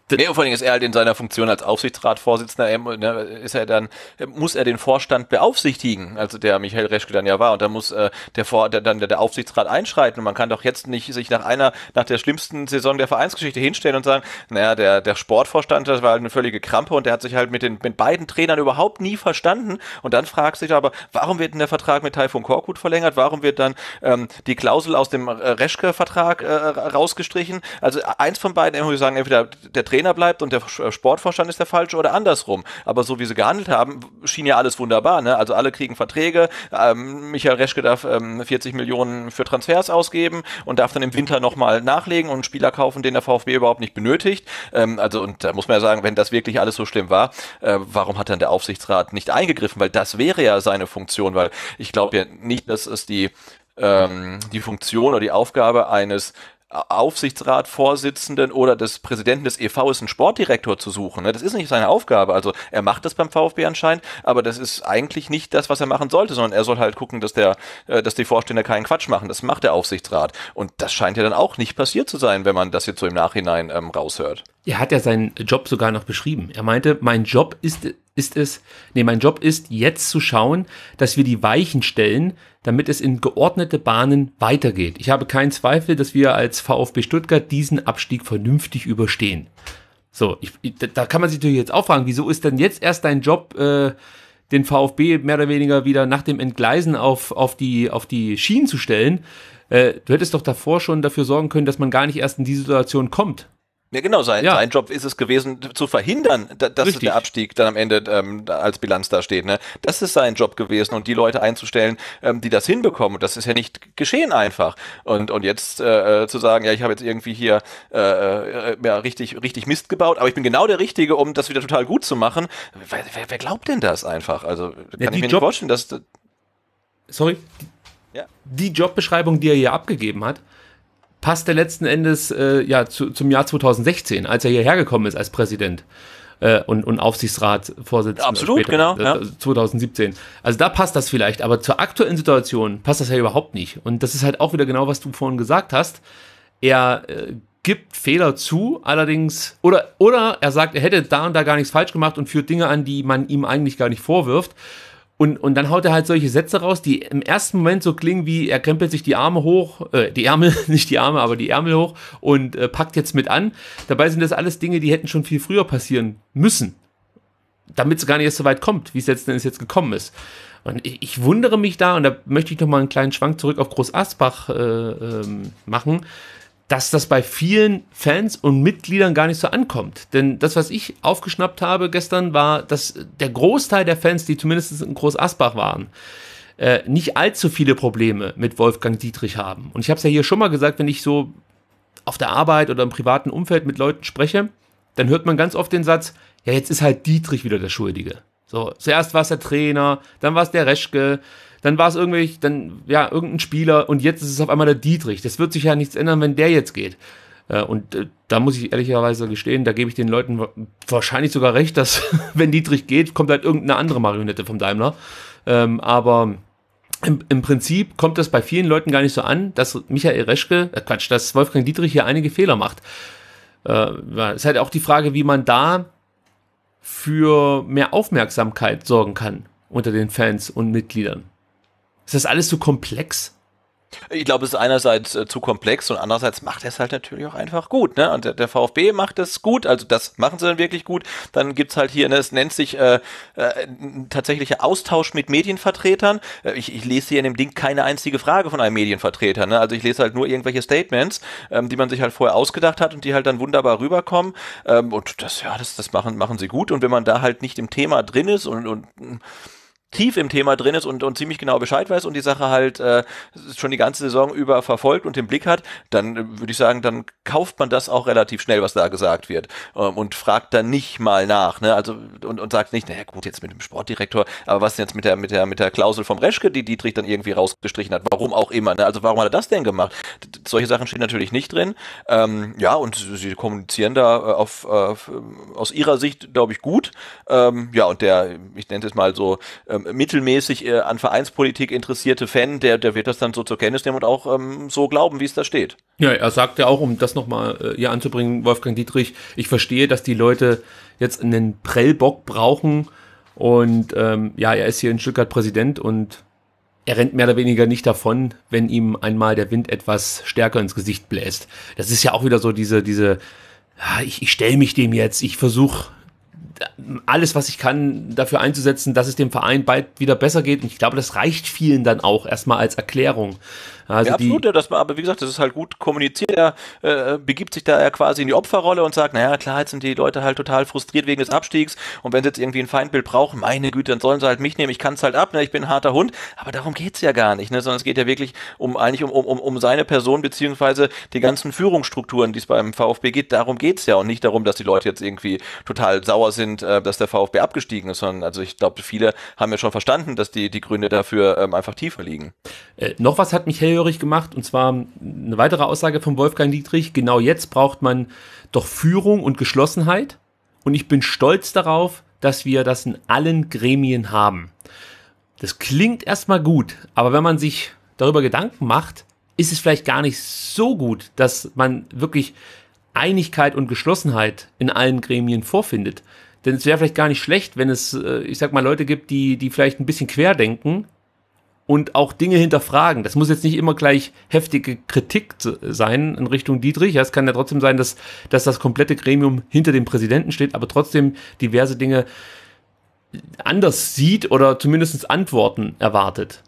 Speaker 1: Nee, und vor allem ist er halt in seiner Funktion als Aufsichtsratvorsitzender, ne, ist er dann, muss er den Vorstand beaufsichtigen, also der Michael Reschke dann ja war, und da muss äh, der, Vor der, dann der Aufsichtsrat einschreiten und man kann doch jetzt nicht sich nach einer, nach der schlimmsten Saison der Vereinsgeschichte hinstellen und sagen, naja, der, der Sportvorstand, das war halt eine völlige Krampe und der hat sich halt mit den mit beiden Trainern überhaupt nie verstanden und dann fragt sich aber, warum wird denn der Vertrag mit Taifun Korkut verlängert, warum wird dann ähm, die Klausel aus dem äh, Reschke-Vertrag äh, rausgestrichen, also eins von beiden, ich würde sagen, entweder der Trainer Trainer bleibt und der äh, Sportvorstand ist der falsche oder andersrum. Aber so wie sie gehandelt haben, schien ja alles wunderbar. Ne? Also alle kriegen Verträge. Ähm, Michael Reschke darf ähm, 40 Millionen für Transfers ausgeben und darf dann im Winter nochmal nachlegen und Spieler kaufen, den der VfB überhaupt nicht benötigt. Ähm, also und da muss man ja sagen, wenn das wirklich alles so schlimm war, äh, warum hat dann der Aufsichtsrat nicht eingegriffen? Weil das wäre ja seine Funktion, weil ich glaube ja nicht, dass es die ähm, die Funktion oder die Aufgabe eines Aufsichtsratvorsitzenden oder des Präsidenten des EVs einen Sportdirektor zu suchen. Ne? Das ist nicht seine Aufgabe. Also er macht das beim VfB anscheinend, aber das ist eigentlich nicht das, was er machen sollte, sondern er soll halt gucken, dass der, äh, dass die Vorstände keinen Quatsch machen. Das macht der Aufsichtsrat. Und das scheint ja dann auch nicht passiert zu sein, wenn man das jetzt so im Nachhinein ähm, raushört.
Speaker 2: Er hat ja seinen Job sogar noch beschrieben. Er meinte, mein Job ist ist es, nee, mein Job ist jetzt zu schauen, dass wir die Weichen stellen, damit es in geordnete Bahnen weitergeht. Ich habe keinen Zweifel, dass wir als VfB Stuttgart diesen Abstieg vernünftig überstehen. So, ich, da kann man sich natürlich jetzt auch fragen, wieso ist denn jetzt erst dein Job, äh, den VfB mehr oder weniger wieder nach dem Entgleisen auf, auf, die, auf die Schienen zu stellen? Äh, du hättest doch davor schon dafür sorgen können, dass man gar nicht erst in die Situation kommt.
Speaker 1: Ja, genau, sein, ja. sein Job ist es gewesen, zu verhindern, dass Richtig. der Abstieg dann am Ende ähm, als Bilanz dasteht. Ne? Das ist sein Job gewesen und die Leute einzustellen, ähm, die das hinbekommen. das ist ja nicht geschehen einfach. Und, und jetzt äh, äh zu sagen, ja, ich habe jetzt irgendwie hier äh, äh, ja, richtig, richtig Mist gebaut, aber ich bin genau der Richtige, um das wieder total gut zu machen. Wer, wer, wer glaubt denn das einfach? Also kann ja, ich mir Job nicht vorstellen, dass. Sorry. Ja. Die Jobbeschreibung, die er hier abgegeben
Speaker 2: hat, passt passte letzten Endes äh, ja, zu, zum Jahr 2016, als er hierher gekommen ist als Präsident. Äh, und, und Aufsichtsratsvorsitzender. absolut, später, genau. Ja. 2017. Äh, also da passt das vielleicht, aber zur aktuellen Situation passt das ja überhaupt nicht. Und das ist halt auch wieder genau, was du vorhin gesagt hast. Er äh, gibt Fehler zu, allerdings, oder, oder er sagt, er hätte da und da gar nichts falsch gemacht und führt Dinge an, die man ihm eigentlich gar nicht vorwirft. Und, und dann haut er halt solche Sätze raus, die im ersten Moment so klingen wie, er krempelt sich die Arme hoch, äh, die Ärmel, nicht die Arme, aber die Ärmel hoch und äh, packt jetzt mit an. Dabei sind das alles Dinge, die hätten schon viel früher passieren müssen, damit es gar nicht erst so weit kommt, wie es letzten jetzt gekommen ist. Und ich, ich, wundere mich da, und da möchte ich nochmal einen kleinen Schwank zurück auf Groß Asbach äh, ähm, machen, dass das bei vielen Fans und Mitgliedern gar nicht so ankommt. Denn das, was ich aufgeschnappt habe gestern, war, dass der Großteil der Fans, die zumindest in Groß Asbach waren, äh, nicht allzu viele Probleme mit Wolfgang Dietrich haben. Und ich habe es ja hier schon mal gesagt, wenn ich so auf der Arbeit oder im privaten Umfeld mit Leuten spreche, dann hört man ganz oft den Satz, ja, jetzt ist halt Dietrich wieder der Schuldige. So, zuerst war es der Trainer, dann war es der Reschke, dann war es irgendwie, dann, ja, irgendein Spieler und jetzt ist es auf einmal der Dietrich. Das wird sich ja nichts ändern, wenn der jetzt geht. Äh, und äh, da muss ich ehrlicherweise gestehen, da gebe ich den Leuten wahrscheinlich sogar recht, dass wenn Dietrich geht, kommt halt irgendeine andere Marionette vom Daimler. Ähm, aber im, im, Prinzip kommt das bei vielen Leuten gar nicht so an, dass Michael Reschke, äh Quatsch, dass Wolfgang Dietrich hier einige Fehler macht. Äh, es ist halt auch die Frage, wie man da für mehr Aufmerksamkeit sorgen kann unter den Fans und Mitgliedern. Ist das alles zu so komplex?
Speaker 1: Ich glaube, es ist einerseits äh, zu komplex und andererseits macht er es halt natürlich auch einfach gut. Ne? Und der, der VfB macht es gut, also das machen sie dann wirklich gut. Dann gibt es halt hier, ne, es nennt sich äh, äh, tatsächlicher Austausch mit Medienvertretern. Äh, ich, ich lese hier in dem Ding keine einzige Frage von einem Medienvertreter. Ne? Also ich lese halt nur irgendwelche Statements, ähm, die man sich halt vorher ausgedacht hat und die halt dann wunderbar rüberkommen. Ähm, und das, ja, das, das machen, machen sie gut. Und wenn man da halt nicht im Thema drin ist und, und tief im Thema drin ist und, und ziemlich genau Bescheid weiß und die Sache halt äh, schon die ganze Saison über verfolgt und den Blick hat, dann äh, würde ich sagen, dann kauft man das auch relativ schnell, was da gesagt wird ähm, und fragt dann nicht mal nach, ne? Also und, und sagt nicht, naja gut, jetzt mit dem Sportdirektor, aber was jetzt mit der mit der mit der Klausel vom Reschke, die Dietrich dann irgendwie rausgestrichen hat, warum auch immer, ne? Also warum hat er das denn gemacht? Solche Sachen stehen natürlich nicht drin. Ähm, ja, und sie kommunizieren da äh, auf, auf äh, aus ihrer Sicht, glaube ich, gut. Ähm, ja, und der, ich nenne es mal so, ähm, mittelmäßig äh, an Vereinspolitik interessierte Fan, der, der wird das dann so zur Kenntnis nehmen und auch ähm, so glauben, wie es da steht.
Speaker 2: Ja, er sagt ja auch, um das nochmal äh, hier anzubringen, Wolfgang Dietrich, ich verstehe, dass die Leute jetzt einen Prellbock brauchen und ähm, ja, er ist hier in Stuttgart Präsident und er rennt mehr oder weniger nicht davon, wenn ihm einmal der Wind etwas stärker ins Gesicht bläst. Das ist ja auch wieder so diese, diese, ich, ich stelle mich dem jetzt, ich versuche alles, was ich kann, dafür einzusetzen, dass es dem Verein bald wieder besser geht. Und ich glaube, das reicht vielen dann auch erstmal als Erklärung. Also ja, absolut,
Speaker 1: die, ja, das war, aber wie gesagt, das ist halt gut kommuniziert. Er äh, äh, begibt sich da ja quasi in die Opferrolle und sagt, naja, klar, jetzt sind die Leute halt total frustriert wegen des Abstiegs und wenn sie jetzt irgendwie ein Feindbild brauchen, meine Güte, dann sollen sie halt mich nehmen, ich kann es halt ab, ne, ich bin ein harter Hund, aber darum geht es ja gar nicht, ne, sondern es geht ja wirklich um eigentlich um, um, um seine Person beziehungsweise die ganzen Führungsstrukturen, die es beim VfB gibt. darum geht es ja und nicht darum, dass die Leute jetzt irgendwie total sauer sind, äh, dass der VfB abgestiegen ist, sondern also ich glaube, viele haben ja schon verstanden, dass die, die Gründe dafür ähm, einfach tiefer liegen. Äh,
Speaker 2: noch was hat mich Michael mehrjährig gemacht. Und zwar eine weitere Aussage von Wolfgang Dietrich. Genau jetzt braucht man doch Führung und Geschlossenheit. Und ich bin stolz darauf, dass wir das in allen Gremien haben. Das klingt erstmal gut, aber wenn man sich darüber Gedanken macht, ist es vielleicht gar nicht so gut, dass man wirklich Einigkeit und Geschlossenheit in allen Gremien vorfindet. Denn es wäre vielleicht gar nicht schlecht, wenn es, äh, ich sag mal, Leute gibt, die, die vielleicht ein bisschen querdenken, und auch Dinge hinterfragen. Das muss jetzt nicht immer gleich heftige Kritik äh, sein in Richtung Dietrich. Ja, es kann ja trotzdem sein, dass, dass das komplette Gremium hinter dem Präsidenten steht, aber trotzdem diverse Dinge anders sieht oder zumindest
Speaker 1: Antworten erwartet.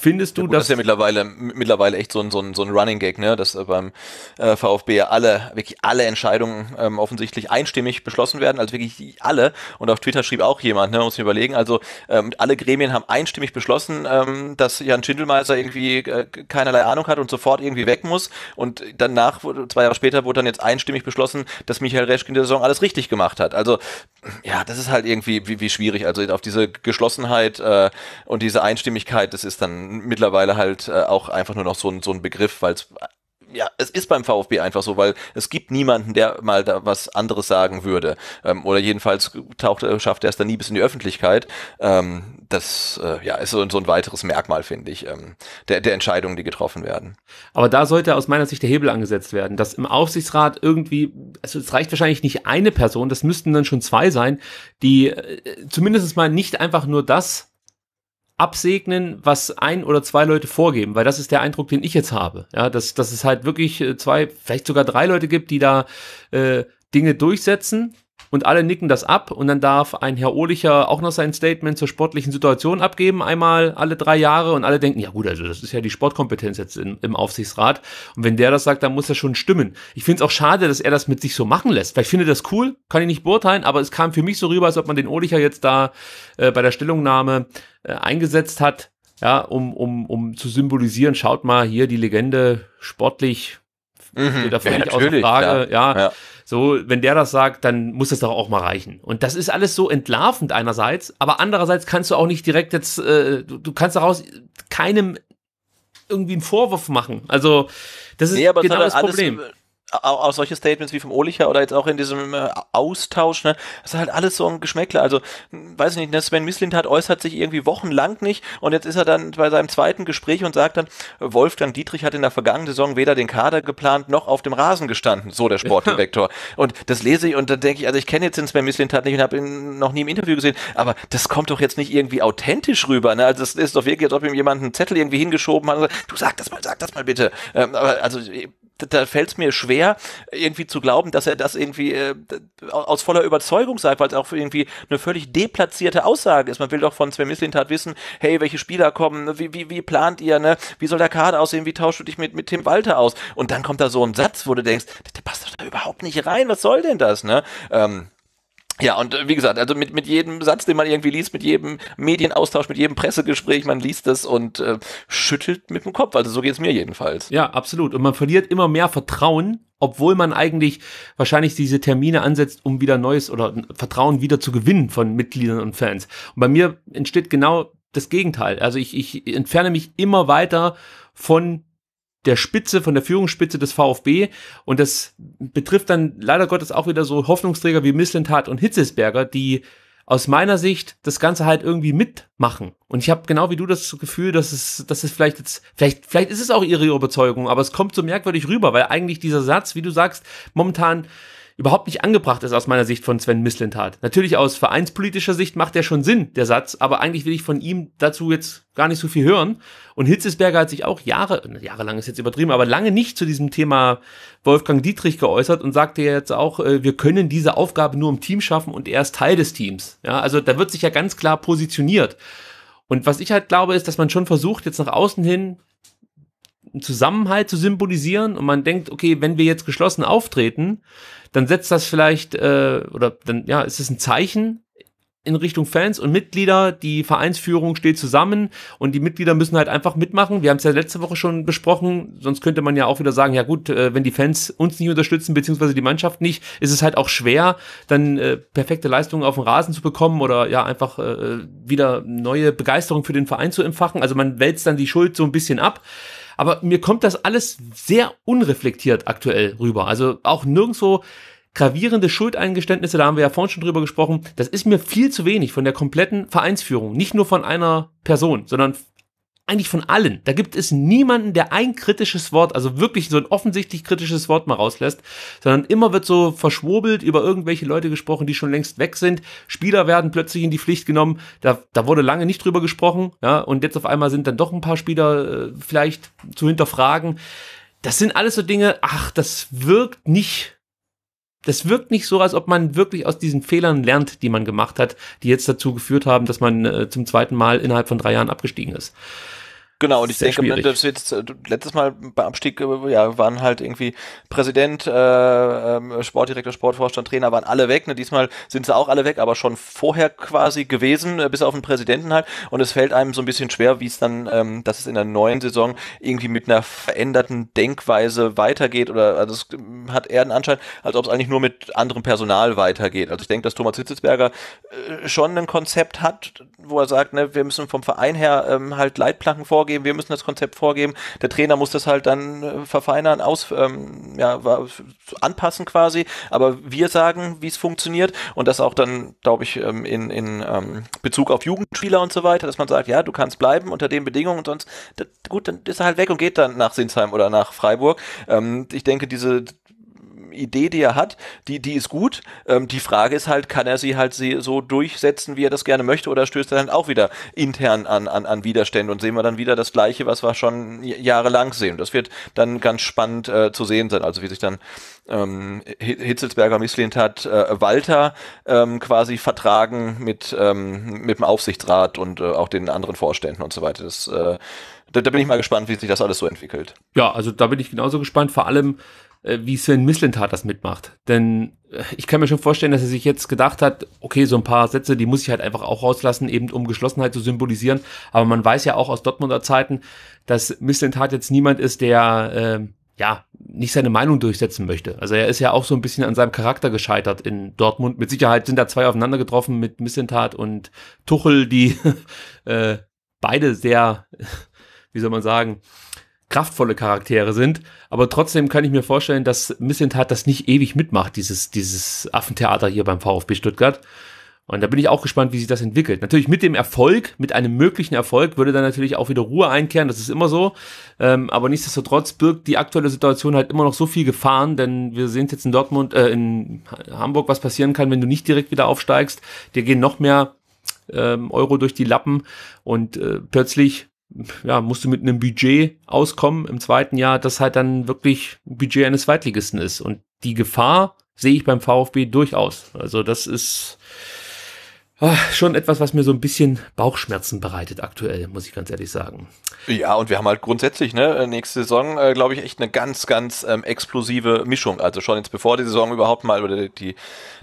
Speaker 1: Findest du, ja, gut, dass. Das ist ja mittlerweile, mittlerweile echt so ein, so ein, so ein Running Gag, ne? dass äh, beim äh, VfB ja alle, wirklich alle Entscheidungen ähm, offensichtlich einstimmig beschlossen werden, also wirklich alle. Und auf Twitter schrieb auch jemand, ne, muss mir überlegen, also ähm, alle Gremien haben einstimmig beschlossen, ähm, dass Jan Schindelmeister irgendwie äh, keinerlei Ahnung hat und sofort irgendwie weg muss. Und danach, zwei Jahre später, wurde dann jetzt einstimmig beschlossen, dass Michael Reschke in der Saison alles richtig gemacht hat. Also, ja, das ist halt irgendwie wie, wie schwierig. Also auf diese Geschlossenheit äh, und diese Einstimmigkeit, das ist dann mittlerweile halt äh, auch einfach nur noch so ein, so ein Begriff, weil es ja, es ist beim VfB einfach so, weil es gibt niemanden, der mal da was anderes sagen würde. Ähm, oder jedenfalls taucht, äh, schafft er es dann nie bis in die Öffentlichkeit. Ähm, das äh, ja, ist so, so ein weiteres Merkmal, finde ich, ähm, der, der Entscheidungen, die getroffen werden. Aber da sollte aus
Speaker 2: meiner Sicht der Hebel angesetzt werden, dass im Aufsichtsrat irgendwie, also es reicht wahrscheinlich nicht eine Person, das müssten dann schon zwei sein, die äh, zumindest mal nicht einfach nur das absegnen, was ein oder zwei Leute vorgeben, weil das ist der Eindruck, den ich jetzt habe. Ja, dass, dass es halt wirklich äh, zwei, vielleicht sogar drei Leute gibt, die da äh, Dinge durchsetzen, und alle nicken das ab und dann darf ein Herr Ohlicher auch noch sein Statement zur sportlichen Situation abgeben, einmal alle drei Jahre und alle denken, ja gut, also das ist ja die Sportkompetenz jetzt in, im Aufsichtsrat und wenn der das sagt, dann muss das schon stimmen. Ich finde es auch schade, dass er das mit sich so machen lässt, weil ich finde das cool, kann ich nicht beurteilen, aber es kam für mich so rüber, als ob man den Ohlicher jetzt da äh, bei der Stellungnahme äh, eingesetzt hat, ja, um, um, um zu symbolisieren, schaut mal hier die Legende sportlich, mhm, steht da völlig ja, außer Frage, ja. ja. ja so, wenn der das sagt, dann muss das doch auch mal reichen. Und das ist alles so entlarvend einerseits, aber andererseits kannst du auch nicht direkt jetzt, äh, du, du kannst daraus keinem irgendwie einen Vorwurf machen. Also, das ist nee, genau halt das Problem. Alles,
Speaker 1: auch solche Statements wie vom Olicher oder jetzt auch in diesem äh, Austausch, ne, das ist halt alles so ein Geschmäckler. Also, hm, weiß ich nicht, ne, Sven Mislintat äußert sich irgendwie wochenlang nicht und jetzt ist er dann bei seinem zweiten Gespräch und sagt dann, Wolfgang Dietrich hat in der vergangenen Saison weder den Kader geplant noch auf dem Rasen gestanden, so der Sportdirektor. und das lese ich und dann denke ich, also ich kenne jetzt den Sven Mislintat nicht und habe ihn noch nie im Interview gesehen, aber das kommt doch jetzt nicht irgendwie authentisch rüber. Ne? Also, es ist doch wirklich, als ob ihm jemand einen Zettel irgendwie hingeschoben hat und sagt, du sag das mal, sag das mal bitte. Ähm, aber also, da, da fällt es mir schwer, irgendwie zu glauben, dass er das irgendwie äh, aus voller Überzeugung sagt, weil es auch irgendwie eine völlig deplatzierte Aussage ist. Man will doch von Sven Mislintat wissen, hey, welche Spieler kommen, wie, wie, wie plant ihr, ne? Wie soll der Kader aussehen, wie tauscht du dich mit, mit Tim Walter aus? Und dann kommt da so ein Satz, wo du denkst, der, der passt doch da überhaupt nicht rein, was soll denn das, ne? Ähm, ja, und äh, wie gesagt, also mit, mit jedem Satz, den man irgendwie liest, mit jedem Medienaustausch, mit jedem Pressegespräch, man liest das und äh, schüttelt mit dem Kopf. Also so geht's mir jedenfalls.
Speaker 2: Ja, absolut. Und man verliert immer mehr Vertrauen, obwohl man eigentlich wahrscheinlich diese Termine ansetzt, um wieder Neues oder Vertrauen wieder zu gewinnen von Mitgliedern und Fans. Und bei mir entsteht genau das Gegenteil. Also ich, ich entferne mich immer weiter von der Spitze, von der Führungsspitze des VfB. Und das betrifft dann leider Gottes auch wieder so Hoffnungsträger wie Misslentat und Hitzesberger, die aus meiner Sicht das Ganze halt irgendwie mitmachen. Und ich habe genau wie du das Gefühl, dass es, dass es vielleicht jetzt, vielleicht, vielleicht ist es auch ihre Überzeugung, aber es kommt so merkwürdig rüber, weil eigentlich dieser Satz, wie du sagst, momentan überhaupt nicht angebracht ist aus meiner Sicht von Sven Mislintat. Natürlich aus vereinspolitischer Sicht macht der schon Sinn, der Satz, aber eigentlich will ich von ihm dazu jetzt gar nicht so viel hören. Und Hitzesberger hat sich auch Jahre, jahrelang ist jetzt übertrieben, aber lange nicht zu diesem Thema Wolfgang Dietrich geäußert und sagte jetzt auch, äh, wir können diese Aufgabe nur im Team schaffen und er ist Teil des Teams. Ja, also da wird sich ja ganz klar positioniert. Und was ich halt glaube, ist, dass man schon versucht, jetzt nach außen hin einen Zusammenhalt zu symbolisieren und man denkt, okay, wenn wir jetzt geschlossen auftreten, dann setzt das vielleicht äh, oder dann ja, ist es ein Zeichen in Richtung Fans und Mitglieder. Die Vereinsführung steht zusammen und die Mitglieder müssen halt einfach mitmachen. Wir haben es ja letzte Woche schon besprochen, sonst könnte man ja auch wieder sagen, ja gut, äh, wenn die Fans uns nicht unterstützen, beziehungsweise die Mannschaft nicht, ist es halt auch schwer, dann äh, perfekte Leistungen auf dem Rasen zu bekommen oder ja einfach äh, wieder neue Begeisterung für den Verein zu empfachen. Also man wälzt dann die Schuld so ein bisschen ab. Aber mir kommt das alles sehr unreflektiert aktuell rüber. Also auch nirgendwo gravierende Schuldeingeständnisse, da haben wir ja vorhin schon drüber gesprochen, das ist mir viel zu wenig von der kompletten Vereinsführung, nicht nur von einer Person, sondern eigentlich von allen. Da gibt es niemanden, der ein kritisches Wort, also wirklich so ein offensichtlich kritisches Wort mal rauslässt, sondern immer wird so verschwobelt über irgendwelche Leute gesprochen, die schon längst weg sind. Spieler werden plötzlich in die Pflicht genommen. Da, da wurde lange nicht drüber gesprochen, ja, und jetzt auf einmal sind dann doch ein paar Spieler äh, vielleicht zu hinterfragen. Das sind alles so Dinge, ach, das wirkt nicht das wirkt nicht so, als ob man wirklich aus diesen Fehlern lernt, die man gemacht hat, die jetzt dazu geführt haben, dass man äh, zum zweiten Mal innerhalb von drei Jahren abgestiegen ist.
Speaker 1: Genau, und ich denke, schwierig. das jetzt, äh, letztes Mal beim Abstieg äh, ja, waren halt irgendwie Präsident, äh, ähm, Sportdirektor, Sportvorstand, Trainer waren alle weg. Ne? Diesmal sind sie auch alle weg, aber schon vorher quasi gewesen, äh, bis auf den Präsidenten halt. Und es fällt einem so ein bisschen schwer, wie es dann, ähm, dass es in der neuen Saison irgendwie mit einer veränderten Denkweise weitergeht. Oder also es ähm, hat eher den Anschein, als ob es eigentlich nur mit anderem Personal weitergeht. Also ich denke, dass Thomas Hitzelsberger äh, schon ein Konzept hat, wo er sagt, ne, wir müssen vom Verein her ähm, halt Leitplanken vorgeben vorgeben, wir müssen das Konzept vorgeben. Der Trainer muss das halt dann äh, verfeinern, aus, ähm, ja, anpassen quasi. Aber wir sagen, wie es funktioniert und das auch dann, glaube ich, ähm, in, in ähm, Bezug auf Jugendspieler und so weiter, dass man sagt, ja, du kannst bleiben unter den Bedingungen und sonst, das, gut, dann ist er halt weg und geht dann nach Sinsheim oder nach Freiburg. Ähm, ich denke, diese Idee, die er hat, die, die ist gut. Ähm, die Frage ist halt, kann er sie halt so durchsetzen, wie er das gerne möchte, oder stößt er dann auch wieder intern an, an, an Widerstände und sehen wir dann wieder das Gleiche, was wir schon jahrelang sehen. Und das wird dann ganz spannend äh, zu sehen sein, also wie sich dann ähm, Hitzelsberger misslehnt hat, äh, Walter ähm, quasi vertragen mit, ähm, mit dem Aufsichtsrat und äh, auch den anderen Vorständen und so weiter. Das, äh, da, da bin ich mal gespannt, wie sich das alles so entwickelt.
Speaker 2: Ja, also da bin ich genauso gespannt, vor allem äh, wie Sven Mislintat das mitmacht. Denn äh, ich kann mir schon vorstellen, dass er sich jetzt gedacht hat, okay, so ein paar Sätze, die muss ich halt einfach auch rauslassen, eben um Geschlossenheit zu symbolisieren. Aber man weiß ja auch aus Dortmunder Zeiten, dass Mislintat jetzt niemand ist, der äh, ja nicht seine Meinung durchsetzen möchte. Also er ist ja auch so ein bisschen an seinem Charakter gescheitert in Dortmund. Mit Sicherheit sind da zwei aufeinander getroffen mit Mislintat und Tuchel, die äh, beide sehr, wie soll man sagen, kraftvolle Charaktere sind. Aber trotzdem kann ich mir vorstellen, dass Missentat das nicht ewig mitmacht, dieses, dieses Affentheater hier beim VfB Stuttgart. Und da bin ich auch gespannt, wie sich das entwickelt. Natürlich mit dem Erfolg, mit einem möglichen Erfolg, würde dann natürlich auch wieder Ruhe einkehren, das ist immer so. Ähm, aber nichtsdestotrotz birgt die aktuelle Situation halt immer noch so viel Gefahren, denn wir sehen es jetzt in Dortmund, äh, in Hamburg, was passieren kann, wenn du nicht direkt wieder aufsteigst. Dir gehen noch mehr ähm, Euro durch die Lappen und äh, plötzlich ja, musst du mit einem Budget auskommen im zweiten Jahr, das halt dann wirklich Budget eines Zweitligisten ist. Und die Gefahr sehe ich beim VfB durchaus. Also das ist Ach, schon etwas, was mir so ein bisschen Bauchschmerzen bereitet aktuell, muss ich ganz ehrlich sagen.
Speaker 1: Ja, und wir haben halt grundsätzlich ne, äh, nächste Saison, äh, glaube ich, echt eine ganz, ganz ähm, explosive Mischung. Also schon jetzt bevor die Saison überhaupt mal oder die,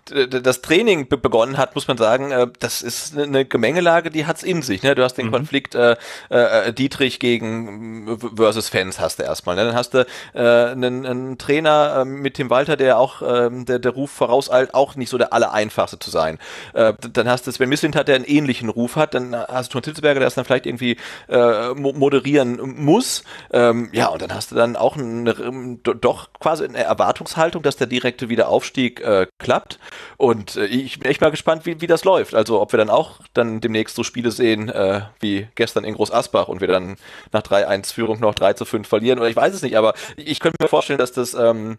Speaker 1: die, das Training be begonnen hat, muss man sagen, äh, das ist eine Gemengelage, die hat's in sich. Ne? Du hast den mhm. Konflikt äh, äh, Dietrich gegen mm, versus Fans hast du erstmal. Ne? Dann hast du äh, einen, einen Trainer äh, mit dem Walter, der auch äh, der, der Ruf vorauseilt, auch nicht so der allereinfachste zu sein. Äh, dann hast hast, dass wenn Misslind hat, der einen ähnlichen Ruf hat, dann hast du einen Titzberger, der es dann vielleicht irgendwie äh, moderieren muss. Ähm, ja, und dann hast du dann auch eine, ähm, doch quasi eine Erwartungshaltung, dass der direkte Wiederaufstieg äh, klappt. Und äh, ich bin echt mal gespannt, wie, wie das läuft. Also ob wir dann auch dann demnächst so Spiele sehen äh, wie gestern in Groß Asbach und wir dann nach 3-1 Führung noch 3 zu 5 verlieren. Oder ich weiß es nicht, aber ich könnte mir vorstellen, dass das ähm,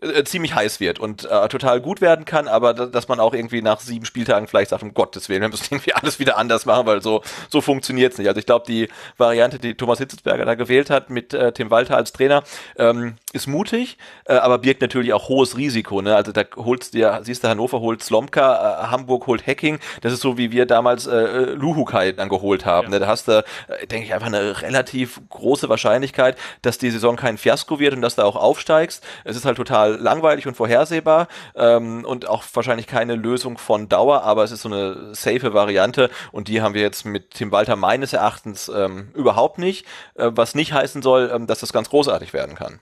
Speaker 1: äh, ziemlich heiß wird und äh, total gut werden kann, aber dass man auch irgendwie nach sieben Spieltagen vielleicht sagt, um Gottes Willen, wir müssen irgendwie alles wieder anders machen, weil so, so funktioniert es nicht. Also ich glaube, die Variante, die Thomas Hitzelsberger da gewählt hat mit äh, Tim Walter als Trainer, ähm, ist mutig, äh, aber birgt natürlich auch hohes Risiko. Ne? Also da holst du ja, siehst du, Hannover holt Slomka, äh, Hamburg holt Hacking, das ist so, wie wir damals äh, Luhukai dann geholt haben. Ja. Ne? Da hast du, denke ich, einfach eine relativ große Wahrscheinlichkeit, dass die Saison kein Fiasko wird und dass du auch aufsteigst. Es ist halt total total langweilig und vorhersehbar ähm, und auch wahrscheinlich keine Lösung von Dauer, aber es ist so eine safe Variante und die haben wir jetzt mit Tim Walter meines Erachtens ähm, überhaupt nicht, äh, was nicht heißen soll, ähm, dass das ganz großartig werden kann.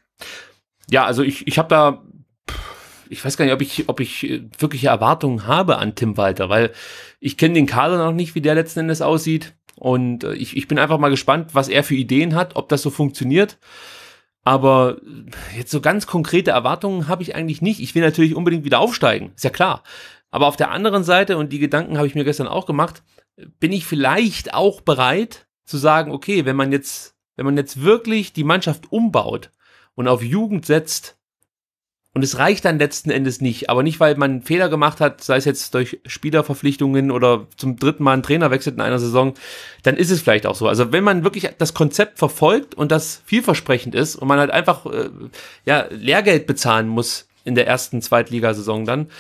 Speaker 1: Ja, also ich, ich
Speaker 2: habe da, ich weiß gar nicht, ob ich, ob ich äh, wirkliche Erwartungen habe an Tim Walter, weil ich kenne den Kader noch nicht, wie der letzten Endes aussieht. Und äh, ich, ich bin einfach mal gespannt, was er für Ideen hat, ob das so funktioniert. Aber jetzt so ganz konkrete Erwartungen habe ich eigentlich nicht. Ich will natürlich unbedingt wieder aufsteigen, ist ja klar. Aber auf der anderen Seite, und die Gedanken habe ich mir gestern auch gemacht, bin ich vielleicht auch bereit zu sagen, okay, wenn man jetzt, wenn man jetzt wirklich die Mannschaft umbaut und auf Jugend setzt, und es reicht dann letzten Endes nicht. Aber nicht, weil man einen Fehler gemacht hat, sei es jetzt durch Spielerverpflichtungen oder zum dritten Mal einen Trainer wechselt in einer Saison, dann ist es vielleicht auch so. Also wenn man wirklich das Konzept verfolgt und das vielversprechend ist und man halt einfach äh, ja, Lehrgeld bezahlen muss in der ersten Zweitligasaison dann,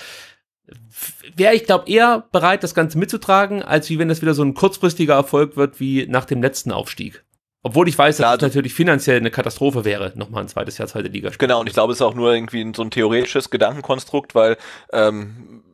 Speaker 2: wäre ich, glaube eher bereit, das Ganze mitzutragen, als wie wenn das wieder so ein kurzfristiger Erfolg wird wie nach dem letzten Aufstieg. Obwohl ich weiß, dass es das natürlich finanziell eine Katastrophe wäre, nochmal ein zweites Jahr, zweite Liga. Genau,
Speaker 1: und ich glaube, es ist auch nur irgendwie so ein theoretisches Gedankenkonstrukt, weil ähm,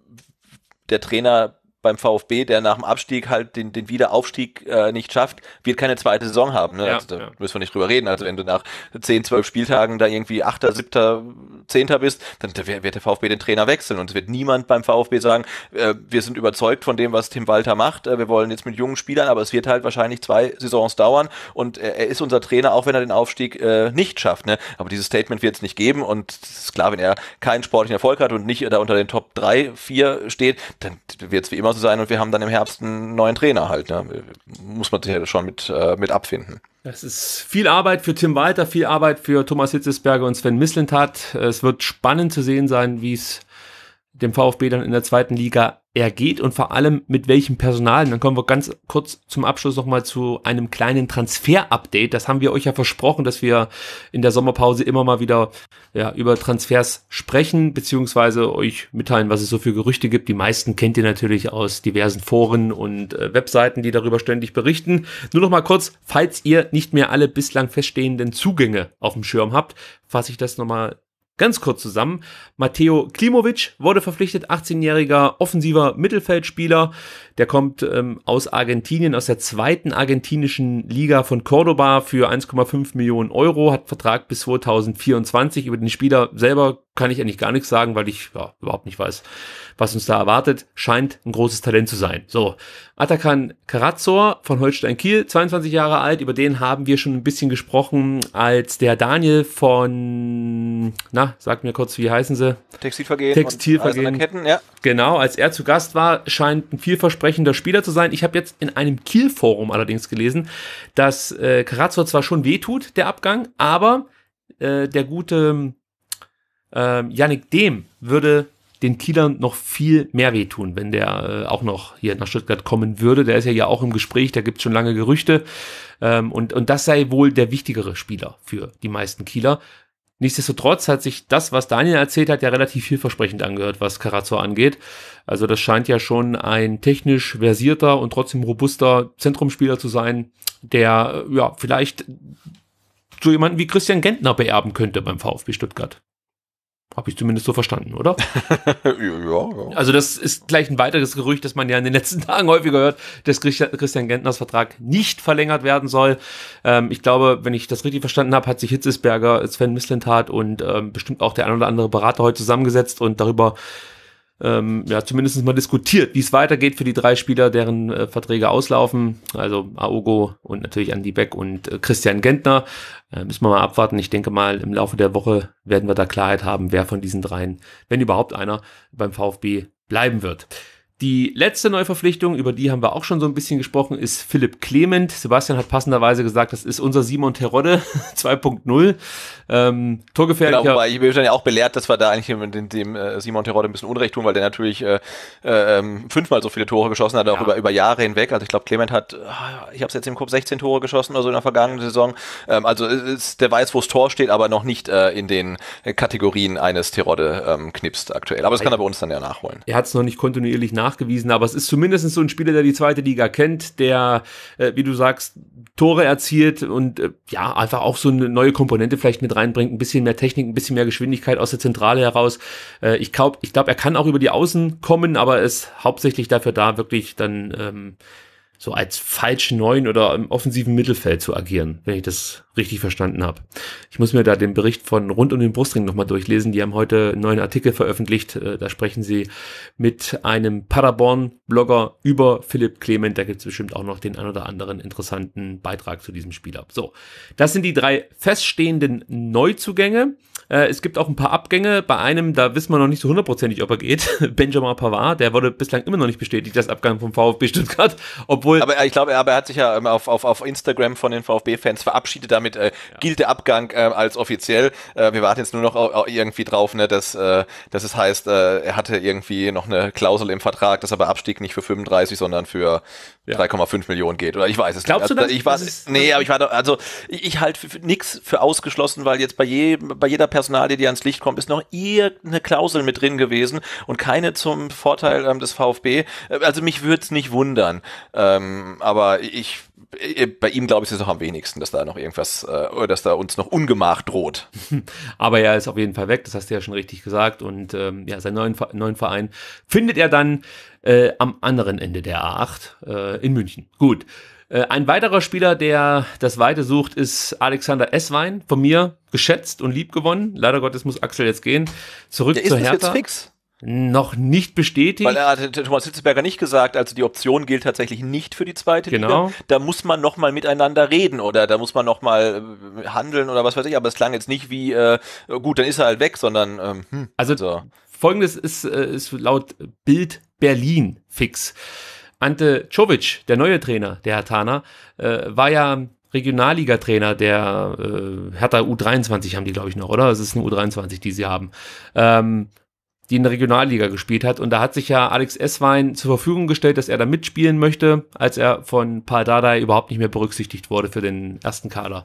Speaker 1: der Trainer beim VfB, der nach dem Abstieg halt den, den Wiederaufstieg äh, nicht schafft, wird keine zweite Saison haben. Ne? Ja, also, da ja. müssen wir nicht drüber reden. Also wenn du nach 10, 12 Spieltagen da irgendwie 8., 7., 10. bist, dann wird der VfB den Trainer wechseln und es wird niemand beim VfB sagen, äh, wir sind überzeugt von dem, was Tim Walter macht, äh, wir wollen jetzt mit jungen Spielern, aber es wird halt wahrscheinlich zwei Saisons dauern und äh, er ist unser Trainer, auch wenn er den Aufstieg äh, nicht schafft. Ne? Aber dieses Statement wird es nicht geben und es ist klar, wenn er keinen sportlichen Erfolg hat und nicht da unter den Top 3, 4 steht, dann wird es wie immer genauso sein und wir haben dann im Herbst einen neuen Trainer halt. Ne? Muss man sich ja schon mit, äh, mit abfinden. Es ist
Speaker 2: viel Arbeit für Tim Walter, viel Arbeit für Thomas Hitzesberger und Sven Mislintat. Es wird spannend zu sehen sein, wie es dem VfB dann in der zweiten Liga er geht und vor allem mit welchem Personal. dann kommen wir ganz kurz zum Abschluss nochmal zu einem kleinen Transfer-Update. Das haben wir euch ja versprochen, dass wir in der Sommerpause immer mal wieder ja, über Transfers sprechen, beziehungsweise euch mitteilen, was es so für Gerüchte gibt. Die meisten kennt ihr natürlich aus diversen Foren und äh, Webseiten, die darüber ständig berichten. Nur nochmal kurz, falls ihr nicht mehr alle bislang feststehenden Zugänge auf dem Schirm habt, fasse ich das nochmal Ganz kurz zusammen. Matteo Klimovic wurde verpflichtet, 18-jähriger offensiver Mittelfeldspieler. Der kommt ähm, aus Argentinien, aus der zweiten argentinischen Liga von Cordoba für 1,5 Millionen Euro, hat Vertrag bis 2024. Über den Spieler selber kann ich eigentlich gar nichts sagen, weil ich ja, überhaupt nicht weiß, was uns da erwartet. Scheint ein großes Talent zu sein. So, Atakan Karazor von Holstein Kiel, 22 Jahre alt. Über den haben wir schon ein bisschen gesprochen, als der Daniel von... Na, na, sag mir kurz, wie heißen sie? Textilvergehen. Textilvergehen. Ketten, ja. Genau, als er zu Gast war, scheint ein vielversprechender Spieler zu sein. Ich habe jetzt in einem Kiel-Forum allerdings gelesen, dass äh, Carazzo zwar schon wehtut, der Abgang, aber äh, der gute äh, Yannick Dem würde den Kielern noch viel mehr wehtun, wenn der äh, auch noch hier nach Stuttgart kommen würde. Der ist ja ja auch im Gespräch, da gibt es schon lange Gerüchte. Ähm, und, und das sei wohl der wichtigere Spieler für die meisten Kieler. Nichtsdestotrotz hat sich das, was Daniel erzählt hat, ja relativ vielversprechend angehört, was Karazor angeht. Also das scheint ja schon ein technisch versierter und trotzdem robuster Zentrumspieler zu sein, der ja vielleicht so jemanden wie Christian Gentner beerben könnte beim VfB Stuttgart. Habe ich zumindest so verstanden, oder?
Speaker 1: ja, ja. Also das
Speaker 2: ist gleich ein weiteres Gerücht, das man ja in den letzten Tagen häufiger hört, dass Christian Gentners Vertrag nicht verlängert werden soll. Ähm, ich glaube, wenn ich das richtig verstanden habe, hat sich Hitzesberger, Sven Mislintat und ähm, bestimmt auch der ein oder andere Berater heute zusammengesetzt und darüber ähm, ja, zumindest mal diskutiert, wie es weitergeht für die drei Spieler, deren äh, Verträge auslaufen. Also Aogo und natürlich Andy Beck und äh, Christian Gentner. Äh, müssen wir mal abwarten. Ich denke mal, im Laufe der Woche werden wir da Klarheit haben, wer von diesen dreien, wenn überhaupt einer, beim VfB bleiben wird. Die letzte Neuverpflichtung, über die haben wir auch schon so ein bisschen gesprochen, ist Philipp Clement. Sebastian hat
Speaker 1: passenderweise gesagt, das ist unser Simon Terodde 2.0. Ähm, torgefährlicher. Genau, ich bin ja auch belehrt, dass wir da eigentlich dem, dem äh, Simon Terodde ein bisschen Unrecht tun, weil der natürlich äh, äh, ähm, fünfmal so viele Tore geschossen hat, auch ja. über, über Jahre hinweg. Also ich glaube, Clement hat, ah, ich habe es jetzt im Kopf, 16 Tore geschossen oder so in der vergangenen Saison. Ähm, also ist, der weiß, wo das Tor steht, aber noch nicht äh, in den äh, Kategorien eines Terodde ähm, knipst aktuell. Aber das kann er bei uns dann ja nachholen.
Speaker 2: Er hat es noch nicht kontinuierlich nach nachgewiesen, aber es ist zumindest so ein Spieler, der die zweite Liga kennt, der, äh, wie du sagst, Tore erzielt und äh, ja, einfach auch so eine neue Komponente vielleicht mit reinbringt, ein bisschen mehr Technik, ein bisschen mehr Geschwindigkeit aus der Zentrale heraus. Äh, ich glaube, ich glaub, er kann auch über die Außen kommen, aber ist hauptsächlich dafür da, wirklich dann ähm, so als falsche Neun oder im offensiven Mittelfeld zu agieren, wenn ich das richtig verstanden habe. Ich muss mir da den Bericht von Rund um den Brustring nochmal durchlesen. Die haben heute einen neuen Artikel veröffentlicht. Äh, da sprechen sie mit einem Paderborn-Blogger über Philipp Clement. Da gibt es bestimmt auch noch den ein oder anderen interessanten Beitrag zu diesem Spieler. So, das sind die drei feststehenden Neuzugänge. Äh, es gibt auch ein paar Abgänge. Bei einem, da wissen wir noch nicht so hundertprozentig, ob er geht. Benjamin Pavard, der wurde bislang
Speaker 1: immer noch nicht bestätigt, das Abgang vom VfB Stuttgart. Obwohl. Aber ich glaube, aber er hat sich ja ähm, auf, auf, auf Instagram von den VfB-Fans verabschiedet. Damit äh, ja. gilt der Abgang äh, als offiziell. Äh, wir warten jetzt nur noch auch, auch irgendwie drauf, ne, dass, äh, dass es heißt, äh, er hatte irgendwie noch eine Klausel im Vertrag, dass er bei Abstieg nicht für 35, sondern für ja. 3,5 Millionen geht. Oder ich weiß es Glaubst nicht. Glaubst du also das? Ich war, nee, aber ich war, also ich, ich halte nichts für ausgeschlossen, weil jetzt bei, je, bei jeder Person Personalie, die ans Licht kommt, ist noch irgendeine Klausel mit drin gewesen und keine zum Vorteil ähm, des VfB. Äh, also mich würde es nicht wundern. Ähm, aber ich äh, bei ihm glaube ich es auch am wenigsten, dass da noch irgendwas, äh, dass da uns noch Ungemach droht. Aber er ist auf
Speaker 2: jeden Fall weg, das hast du ja schon richtig gesagt. Und ähm, ja, seinen neuen, neuen Verein findet er dann äh, am anderen Ende der A8 äh, in München. Gut. Äh, ein weiterer Spieler, der das Weite sucht, ist Alexander Esswein. Von mir geschätzt und lieb gewonnen. Leider Gottes muss Axel jetzt gehen. Zurück ja, zur Hertha. Ist jetzt fix? Noch nicht bestätigt. Weil er
Speaker 1: hat Thomas Hitzberger nicht gesagt, also die Option gilt tatsächlich nicht für die zweite genau. Liga. Da muss man nochmal miteinander reden oder da muss man nochmal äh, handeln oder was weiß ich. Aber es klang jetzt nicht wie, äh, gut, dann ist er halt weg, sondern. Ähm, hm, also so.
Speaker 2: folgendes ist, äh, ist laut Bild Berlin fix. Ante Czovic, der neue Trainer der Hertaner, äh, war ja Regionalliga-Trainer der äh, Hertha U23 haben die, glaube ich, noch, oder? Es ist eine U23, die sie haben. Ähm, die in der Regionalliga gespielt hat. Und da hat sich ja Alex Esswein zur Verfügung gestellt, dass er da mitspielen möchte, als er von Paul Dardai überhaupt nicht mehr berücksichtigt wurde für den ersten Kader.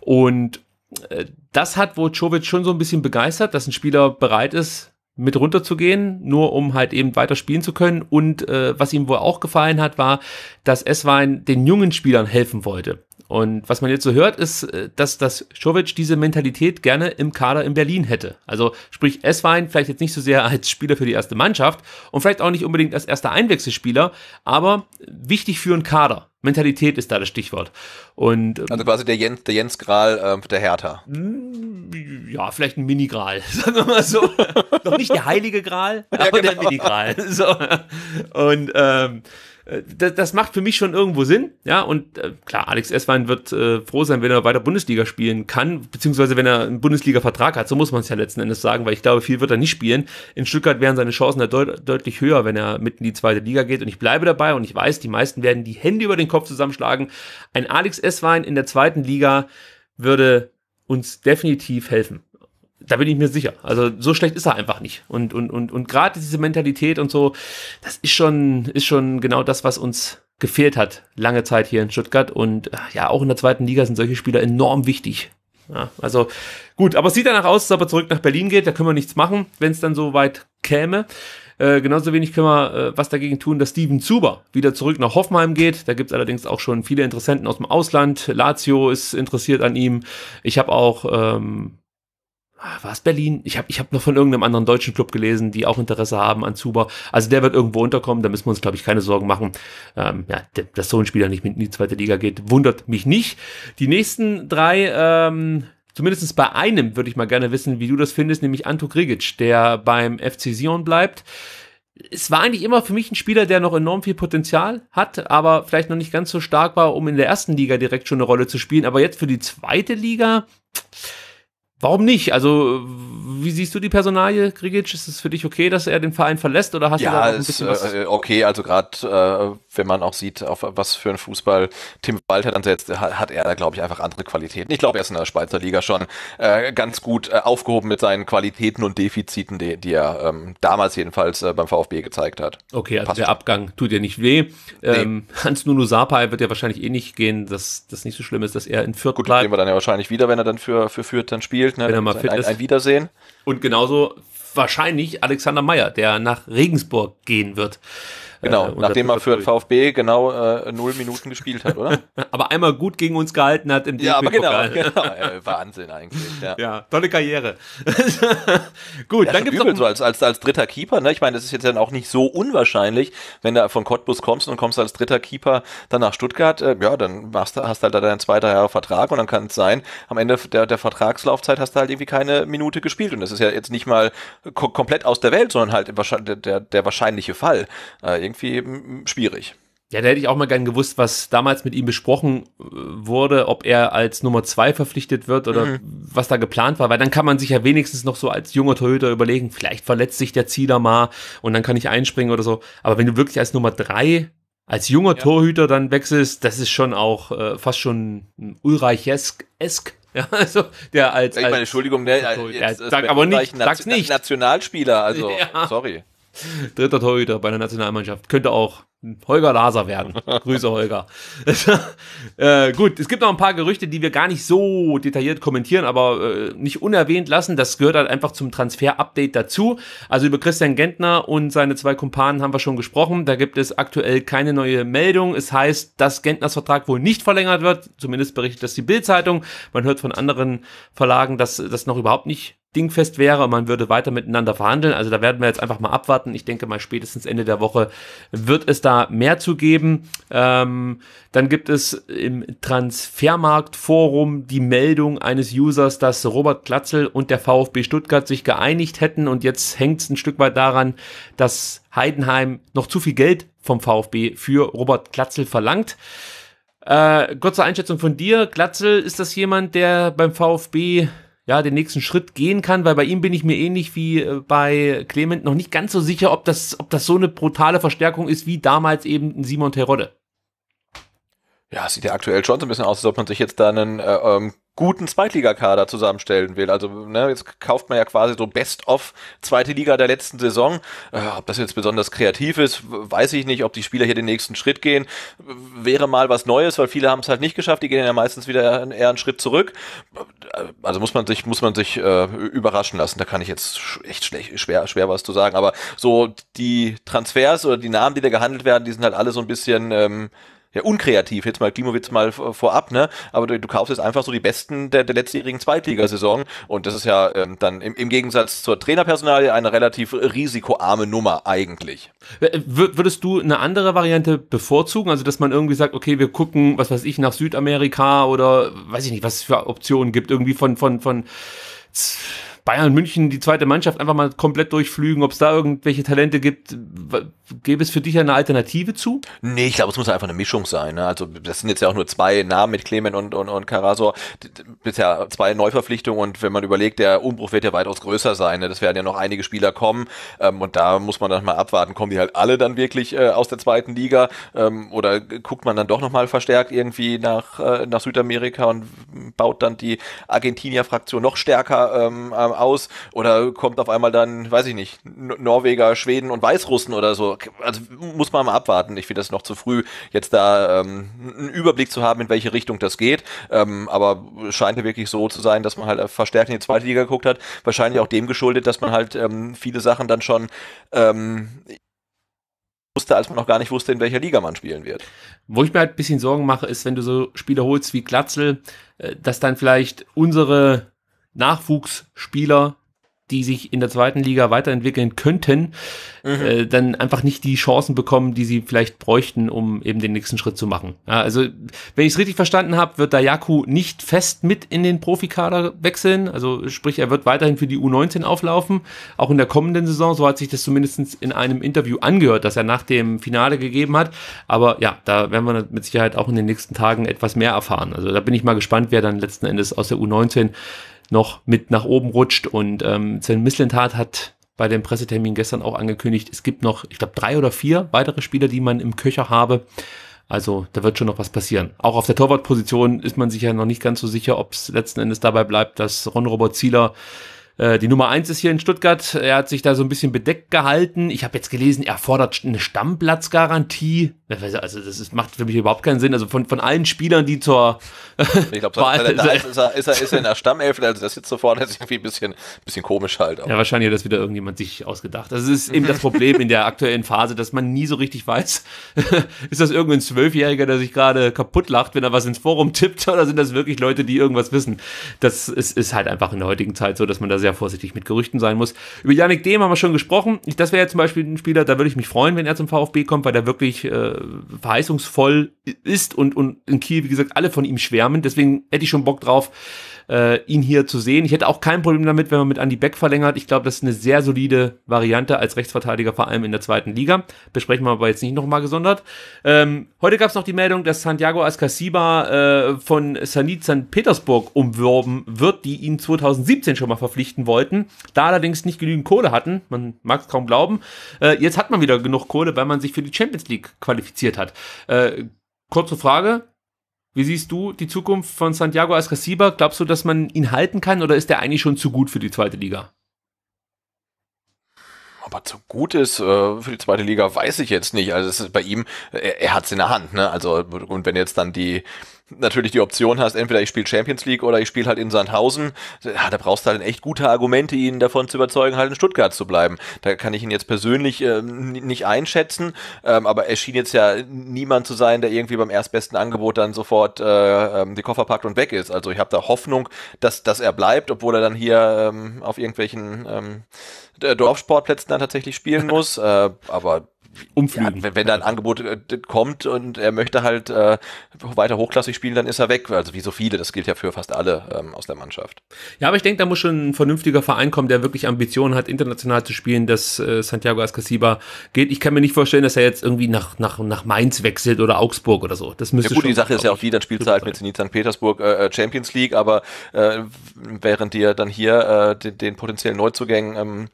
Speaker 2: Und äh, das hat Wojciovic schon so ein bisschen begeistert, dass ein Spieler bereit ist, mit runterzugehen, nur um halt eben weiter spielen zu können. Und äh, was ihm wohl auch gefallen hat, war, dass Eswein den jungen Spielern helfen wollte. Und was man jetzt so hört, ist, äh, dass das Schovic diese Mentalität gerne im Kader in Berlin hätte. Also sprich Eswein vielleicht jetzt nicht so sehr als Spieler für die erste Mannschaft und vielleicht auch nicht unbedingt als erster Einwechselspieler, aber wichtig für einen Kader. Mentalität ist da das Stichwort.
Speaker 1: Und, ähm, also quasi der Jens, der Jens Gral äh, der Hertha.
Speaker 2: Hm,
Speaker 1: ja, vielleicht ein Mini-Gral, sagen wir mal so.
Speaker 2: Noch nicht der heilige Gral,
Speaker 1: ja, aber genau. der Mini-Gral. So.
Speaker 2: Und ähm, äh, das, das macht für mich schon irgendwo Sinn, ja, und äh, klar, Alex Esswein wird äh, froh sein, wenn er weiter Bundesliga spielen kann, beziehungsweise wenn er einen Bundesliga-Vertrag hat, so muss man es ja letzten Endes sagen, weil ich glaube, viel wird er nicht spielen. In Stuttgart wären seine Chancen da deut deutlich höher, wenn er mit in die zweite Liga geht und ich bleibe dabei und ich weiß, die meisten werden die Hände über den Kopf zusammenschlagen. Ein Alex Esswein in der zweiten Liga würde uns definitiv helfen da bin ich mir sicher. Also so schlecht ist er einfach nicht. Und, und, und, und gerade diese Mentalität und so, das ist schon, ist schon genau das, was uns gefehlt hat, lange Zeit hier in Stuttgart. Und äh, ja, auch in der zweiten Liga sind solche Spieler enorm wichtig. Ja, also gut, aber es sieht danach aus, dass er aber zurück nach Berlin geht. Da können wir nichts machen, wenn es dann so weit käme. Äh, genauso wenig können wir äh, was dagegen tun, dass Steven Zuber wieder zurück nach Hoffenheim geht. Da gibt es allerdings auch schon viele Interessenten aus dem Ausland. Lazio ist interessiert an ihm. Ich habe auch ähm, Ah, war es Berlin? Ich habe ich hab noch von irgendeinem anderen deutschen Club gelesen, die auch Interesse haben an Zuber. Also der wird irgendwo unterkommen, da müssen wir uns, glaube ich, keine Sorgen machen. Ähm, ja, dass so ein Spieler nicht mit in die zweite Liga geht, wundert mich nicht. Die nächsten drei, ähm, zumindest bei einem würde ich mal gerne wissen, wie du das findest, nämlich Anto Grigic, der beim FC Sion bleibt es war eigentlich immer für mich ein Spieler, der noch enorm viel Potenzial hat, aber vielleicht noch nicht ganz so stark war, um in der ersten Liga direkt schon eine Rolle zu spielen. Aber jetzt für die zweite Liga Warum nicht? Also, wie siehst du die Personalie, Grigic? Ist es für dich okay, dass er den Verein verlässt oder hast ja, du da ein ist, was? Äh,
Speaker 1: okay, also gerade äh, wenn man auch sieht, auf was für einen Fußball Tim Walter dann setzt, hat, er da glaube ich einfach andere Qualitäten. Ich glaube, er ist in der Schweizer Liga schon äh, ganz gut äh, aufgehoben mit seinen Qualitäten und Defiziten, die, die er ähm, damals jedenfalls äh, beim VfB gezeigt hat. Okay, also Passt der Abgang tut dir nicht weh. Ähm, Hans Nuno Sapai wird ja wahrscheinlich eh nicht gehen, dass das nicht so
Speaker 2: schlimm ist, dass er in Fürth gut, bleibt. Den wir dann ja wahrscheinlich wieder, wenn er dann für für Fürth dann spielt gespielt. Ne? Wenn er mal fit ein, halt ist. Ein Wiedersehen. Und genauso wahrscheinlich Alexander Meyer, der nach Regensburg gehen wird.
Speaker 1: Genau, äh, nachdem er für den VfB genau äh, null Minuten gespielt hat, oder? aber
Speaker 2: einmal gut gegen uns
Speaker 1: gehalten hat im ja, aber genau, genau. Äh, Wahnsinn eigentlich. Ja. ja, tolle Karriere. gut, ja, dann gibt's übel, so als, als, als dritter Keeper, ne? Ich meine, das ist jetzt dann auch nicht so unwahrscheinlich, wenn du von Cottbus kommst und kommst als dritter Keeper dann nach Stuttgart, äh, ja, dann machst du, halt da deinen zwei, drei Jahre Vertrag und dann kann es sein, am Ende der, der Vertragslaufzeit hast du halt irgendwie keine Minute gespielt. Und das ist ja jetzt nicht mal komplett aus der Welt, sondern halt der, der, der wahrscheinliche Fall. Äh, irgendwie schwierig. Ja, da hätte ich auch mal gern gewusst, was damals mit ihm besprochen äh, wurde,
Speaker 2: ob er als Nummer zwei verpflichtet wird oder mhm. was da geplant war, weil dann kann man sich ja wenigstens noch so als junger Torhüter überlegen, vielleicht verletzt sich der Zieler mal und dann kann ich einspringen oder so. Aber wenn du wirklich als Nummer drei, als junger ja. Torhüter dann wechselst, das ist schon auch äh, fast schon Ulreich-esk,
Speaker 1: ja, also der als. Ich meine, Entschuldigung, der, als, als, als, sag aber nicht, sag's nicht. Nationalspieler, also ja. sorry
Speaker 2: dritter Torhüter bei der Nationalmannschaft. Könnte auch Holger Laser werden. Grüße, Holger. äh, gut, es gibt noch ein paar Gerüchte, die wir gar nicht so detailliert kommentieren, aber äh, nicht unerwähnt lassen. Das gehört halt einfach zum Transfer-Update dazu. Also über Christian Gentner und seine zwei Kumpanen haben wir schon gesprochen. Da gibt es aktuell keine neue Meldung. Es heißt, dass Gentners Vertrag wohl nicht verlängert wird. Zumindest berichtet das die Bild-Zeitung. Man hört von anderen Verlagen, dass das noch überhaupt nicht dingfest wäre und man würde weiter miteinander verhandeln. Also da werden wir jetzt einfach mal abwarten. Ich denke mal, spätestens Ende der Woche wird es da mehr zu geben. Ähm, dann gibt es im Transfermarktforum die Meldung eines Users, dass Robert Glatzel und der VfB Stuttgart sich geeinigt hätten und jetzt hängt es ein Stück weit daran, dass Heidenheim noch zu viel Geld vom VfB für Robert Glatzel verlangt. Äh, kurze Einschätzung von dir. Glatzel, ist das jemand, der beim VfB ja, den nächsten Schritt gehen kann, weil bei ihm bin ich mir ähnlich wie äh, bei Clement noch nicht ganz so sicher, ob das, ob das so eine brutale Verstärkung ist wie damals eben Simon Terodde.
Speaker 1: Ja, sieht ja aktuell schon so ein bisschen aus, als ob man sich jetzt da einen äh, ähm, guten Zweitligakader zusammenstellen will. Also ne, jetzt kauft man ja quasi so Best-of zweite Liga der letzten Saison. Äh, ob das jetzt besonders kreativ ist, weiß ich nicht. Ob die Spieler hier den nächsten Schritt gehen, wäre mal was Neues, weil viele haben es halt nicht geschafft. Die gehen ja meistens wieder eher einen Schritt zurück. Äh, also muss man sich muss man sich äh, überraschen lassen. Da kann ich jetzt echt schlecht, schwer schwer was zu sagen. Aber so die Transfers oder die Namen, die da gehandelt werden, die sind halt alle so ein bisschen ähm, ja, unkreativ, jetzt mal Klimowitz mal vorab, ne? Aber du, du kaufst jetzt einfach so die Besten der, der letztjährigen Zweitligasaison und das ist ja ähm, dann im, im Gegensatz zur Trainerpersonalie eine relativ risikoarme Nummer eigentlich.
Speaker 2: Äh, würdest du eine andere Variante bevorzugen? Also, dass man irgendwie sagt, okay, wir gucken, was weiß ich, nach Südamerika oder weiß ich nicht, was es für Optionen gibt, irgendwie von, von, von Bayern München,
Speaker 1: die zweite Mannschaft, einfach mal komplett durchflügen, ob es da irgendwelche Talente gibt. Gäbe es für dich eine Alternative zu? Nee, ich glaube, es muss einfach eine Mischung sein. Ne? Also das sind jetzt ja auch nur zwei Namen mit Clement und, und, und Karasor. Bisher zwei Neuverpflichtungen und wenn man überlegt, der Umbruch wird ja weitaus größer sein. Ne? Das werden ja noch einige Spieler kommen ähm, und da muss man dann mal abwarten, kommen die halt alle dann wirklich äh, aus der zweiten Liga ähm, oder guckt man dann doch nochmal verstärkt irgendwie nach, äh, nach Südamerika und baut dann die Argentinier-Fraktion noch stärker ähm, Ahnung, aus oder kommt auf einmal dann, weiß ich nicht, Norweger, Schweden und Weißrussen oder so. Also muss man mal abwarten. Ich finde das noch zu früh, jetzt da ähm, einen Überblick zu haben, in welche Richtung das geht. Ähm, aber scheint ja wirklich so zu sein, dass man halt verstärkt in die zweite Liga geguckt hat. Wahrscheinlich auch dem geschuldet, dass man halt ähm, viele Sachen dann schon ähm, wusste, als man noch gar nicht wusste, in welcher Liga man spielen wird. Wo ich mir halt ein bisschen Sorgen mache, ist, wenn du so Spieler holst wie
Speaker 2: Glatzel, äh, dass dann vielleicht unsere Nachwuchsspieler, die sich in der zweiten Liga weiterentwickeln könnten, mhm. äh, dann einfach nicht die Chancen bekommen, die sie vielleicht bräuchten, um eben den nächsten Schritt zu machen. Ja, also, wenn ich es richtig verstanden habe, wird Dayaku nicht fest mit in den Profikader wechseln. Also sprich, er wird weiterhin für die U19 auflaufen, auch in der kommenden Saison. So hat sich das zumindest in einem Interview angehört, das er nach dem Finale gegeben hat. Aber ja, da werden wir mit Sicherheit auch in den nächsten Tagen etwas mehr erfahren. Also da bin ich mal gespannt, wer dann letzten Endes aus der U19 noch mit nach oben rutscht. Und ähm, Sven Mislintat hat bei dem Pressetermin gestern auch angekündigt, es gibt noch, ich glaube, drei oder vier weitere Spieler, die man im Köcher habe. Also da wird schon noch was passieren. Auch auf der Torwartposition ist man sich ja noch nicht ganz so sicher, ob es letzten Endes dabei bleibt, dass Ron-Robert Zieler äh, die Nummer eins ist hier in Stuttgart. Er hat sich da so ein bisschen bedeckt gehalten. Ich habe jetzt gelesen, er fordert eine Stammplatzgarantie. Also das ist, macht für mich überhaupt keinen Sinn. Also von, von allen Spielern, die zur
Speaker 1: Ich glaube, da ist, ist, ist, er, ist er in der Stammelf, also das jetzt sofort ist irgendwie ein bisschen, bisschen komisch halt. Aber. Ja, wahrscheinlich hat das wieder irgendjemand sich ausgedacht. Das also ist eben das
Speaker 2: Problem in der aktuellen Phase, dass man nie so richtig weiß, ist das irgendein Zwölfjähriger, der sich gerade kaputt lacht, wenn er was ins Forum tippt, oder sind das wirklich Leute, die irgendwas wissen? Das ist, ist halt einfach in der heutigen Zeit so, dass man da sehr vorsichtig mit Gerüchten sein muss. Über Yannick Dehm haben wir schon gesprochen. das wäre ja zum Beispiel ein Spieler, da würde ich mich freuen, wenn er zum VfB kommt, weil er wirklich äh, verheißungsvoll ist und, und in Kiel, wie gesagt, alle von ihm schwärmen. Deswegen hätte ich schon Bock drauf, äh, ihn hier zu sehen. Ich hätte auch kein Problem damit, wenn man mit Andy Beck verlängert. Ich glaube, das ist eine sehr solide Variante als Rechtsverteidiger, vor allem in der zweiten Liga. Besprechen wir aber jetzt nicht nochmal gesondert. Ähm, heute gab es noch die Meldung, dass Santiago Ascasiba äh, von Sanit St. Petersburg umworben wird, die ihn 2017 schon mal verpflichten wollten, da allerdings nicht genügend Kohle hatten. Man mag es kaum glauben. Äh, jetzt hat man wieder genug Kohle, weil man sich für die Champions League qualifiziert hat. Äh, kurze Frage, wie siehst du die Zukunft von Santiago Ascasiba? Glaubst du, dass man ihn halten kann oder ist er eigentlich schon zu gut für die zweite Liga?
Speaker 1: Aber zu gut ist äh, für die zweite Liga, weiß ich jetzt nicht. Also es ist bei ihm, er, er hat es in der Hand, ne? Also und wenn jetzt dann die natürlich die Option hast, entweder ich spiele Champions League oder ich spiele halt in Sandhausen, ja, da brauchst du halt echt gute Argumente, ihn davon zu überzeugen, halt in Stuttgart zu bleiben. Da kann ich ihn jetzt persönlich ähm, nicht einschätzen, ähm, aber er schien jetzt ja niemand zu sein, der irgendwie beim erstbesten Angebot dann sofort äh, ähm, die Koffer packt und weg ist. Also ich habe da Hoffnung, dass, dass er bleibt, obwohl er dann hier ähm, auf irgendwelchen ähm, Dorfsportplätzen dann tatsächlich spielen muss. äh, aber umfliegen. Ja, wenn da ein Angebot äh, kommt und er möchte halt äh, weiter hochklassig spielen, dann ist er weg. Also wie so viele, das gilt ja für fast alle ähm, aus der Mannschaft.
Speaker 2: Ja, aber ich denke, da muss schon ein vernünftiger Verein kommen, der wirklich Ambitionen hat, international zu spielen, dass äh, Santiago Ascasiba geht. Ich kann mir nicht vorstellen, dass er jetzt irgendwie nach, nach, nach Mainz wechselt oder Augsburg oder so. Das müsste ja, gut, schon, die
Speaker 1: Sache ist ja auch die, dann spielt er halt mit Zenit St. Petersburg äh, äh, Champions League, aber äh, während dir dann hier äh, den, den potenziellen Neuzugängen ähm,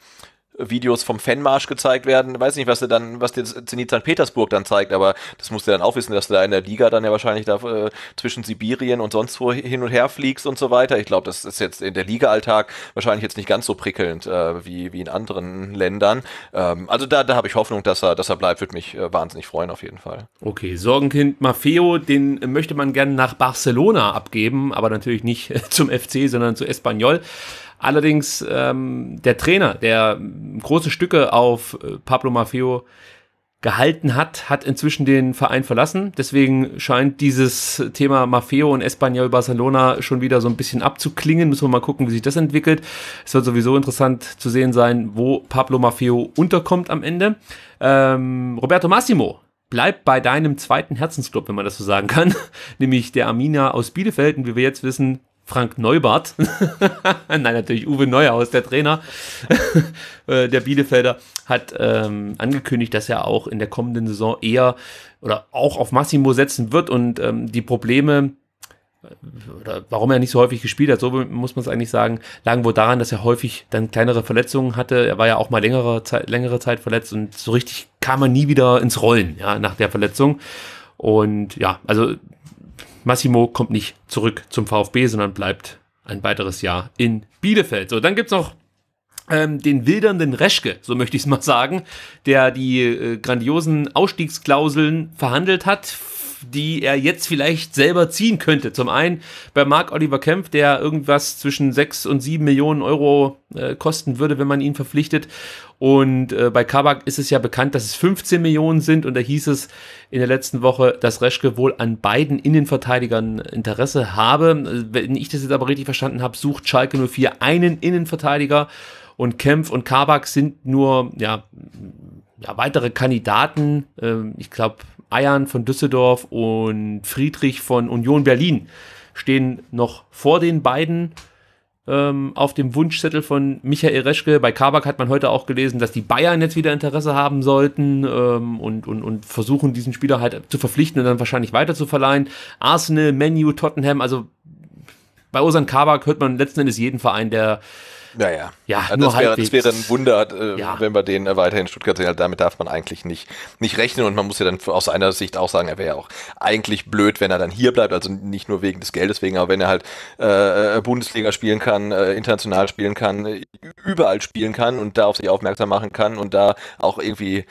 Speaker 1: Videos vom Fanmarsch gezeigt werden. Weiß nicht, was dir dann, was dir Zenit St. Petersburg dann zeigt, aber das musst du dann auch wissen, dass du da in der Liga dann ja wahrscheinlich da äh, zwischen Sibirien und sonst wo hin und her fliegst und so weiter. Ich glaube, das ist jetzt in der Liga-Alltag wahrscheinlich jetzt nicht ganz so prickelnd äh, wie, wie in anderen Ländern. Ähm, also da, da habe ich Hoffnung, dass er, dass er bleibt, würde mich äh, wahnsinnig freuen auf jeden Fall.
Speaker 2: Okay, Sorgenkind Maffeo, den möchte man gerne nach Barcelona abgeben, aber natürlich nicht zum FC, sondern zu Espanyol. Allerdings ähm, der Trainer, der große Stücke auf äh, Pablo Maffeo gehalten hat, hat inzwischen den Verein verlassen. Deswegen scheint dieses Thema Maffeo und Espanyol Barcelona schon wieder so ein bisschen abzuklingen. Müssen wir mal gucken, wie sich das entwickelt. Es wird sowieso interessant zu sehen sein, wo Pablo Maffeo unterkommt am Ende. Ähm, Roberto Massimo Bleib bei deinem zweiten Herzensclub, wenn man das so sagen kann, nämlich der Amina aus Bielefeld. Und wie wir jetzt wissen, Frank Neubart, nein, natürlich Uwe Neuhaus, der Trainer äh, der Bielefelder, hat ähm, angekündigt, dass er auch in der kommenden Saison eher oder auch auf Massimo setzen wird und ähm, die Probleme, äh, oder warum er nicht so häufig gespielt hat, so muss man es eigentlich sagen, lagen wohl daran, dass er häufig dann kleinere Verletzungen hatte. Er war ja auch mal längere Zeit, längere Zeit verletzt und so richtig kam er nie wieder ins Rollen, ja, nach der Verletzung. Und ja, also Massimo kommt nicht zurück zum VfB, sondern bleibt ein weiteres Jahr in Bielefeld. So, dann gibt es noch ähm, den wildernden Reschke, so möchte ich es mal sagen, der die äh, grandiosen Ausstiegsklauseln verhandelt hat die er jetzt vielleicht selber ziehen könnte. Zum einen bei Mark Oliver Kempf, der irgendwas zwischen 6 und 7 Millionen Euro äh, kosten würde, wenn man ihn verpflichtet. Und äh, bei Kabak ist es ja bekannt, dass es 15 Millionen sind. Und da hieß es in der letzten Woche, dass Reschke wohl an beiden Innenverteidigern Interesse habe. Wenn ich das jetzt aber richtig verstanden habe, sucht Schalke 04 einen Innenverteidiger. Und Kempf und Kabak sind nur, ja, ja weitere Kandidaten. Ähm, ich glaube, Eiern von Düsseldorf und Friedrich von Union Berlin stehen noch vor den beiden ähm, auf dem Wunschzettel von Michael Reschke. Bei Kabak hat man heute auch gelesen, dass die Bayern jetzt wieder Interesse haben sollten ähm, und, und, und versuchen, diesen Spieler halt zu verpflichten und dann wahrscheinlich weiterzuverleihen. Arsenal, Menu, Tottenham, also bei Osan Kabak hört man letzten Endes jeden Verein, der naja, ja. ja also das, wäre, das, wäre, ein
Speaker 1: Wunder, äh, ja. wenn wir den äh, weiterhin in Stuttgart sehen. Damit darf man eigentlich nicht, nicht rechnen. Und man muss ja dann aus seiner Sicht auch sagen, er wäre ja auch eigentlich blöd, wenn er dann hier bleibt. Also nicht nur wegen des Geldes wegen, aber wenn er halt äh, äh Bundesliga spielen kann, äh, international spielen kann, äh, überall spielen kann und da auf sich aufmerksam machen kann und da auch irgendwie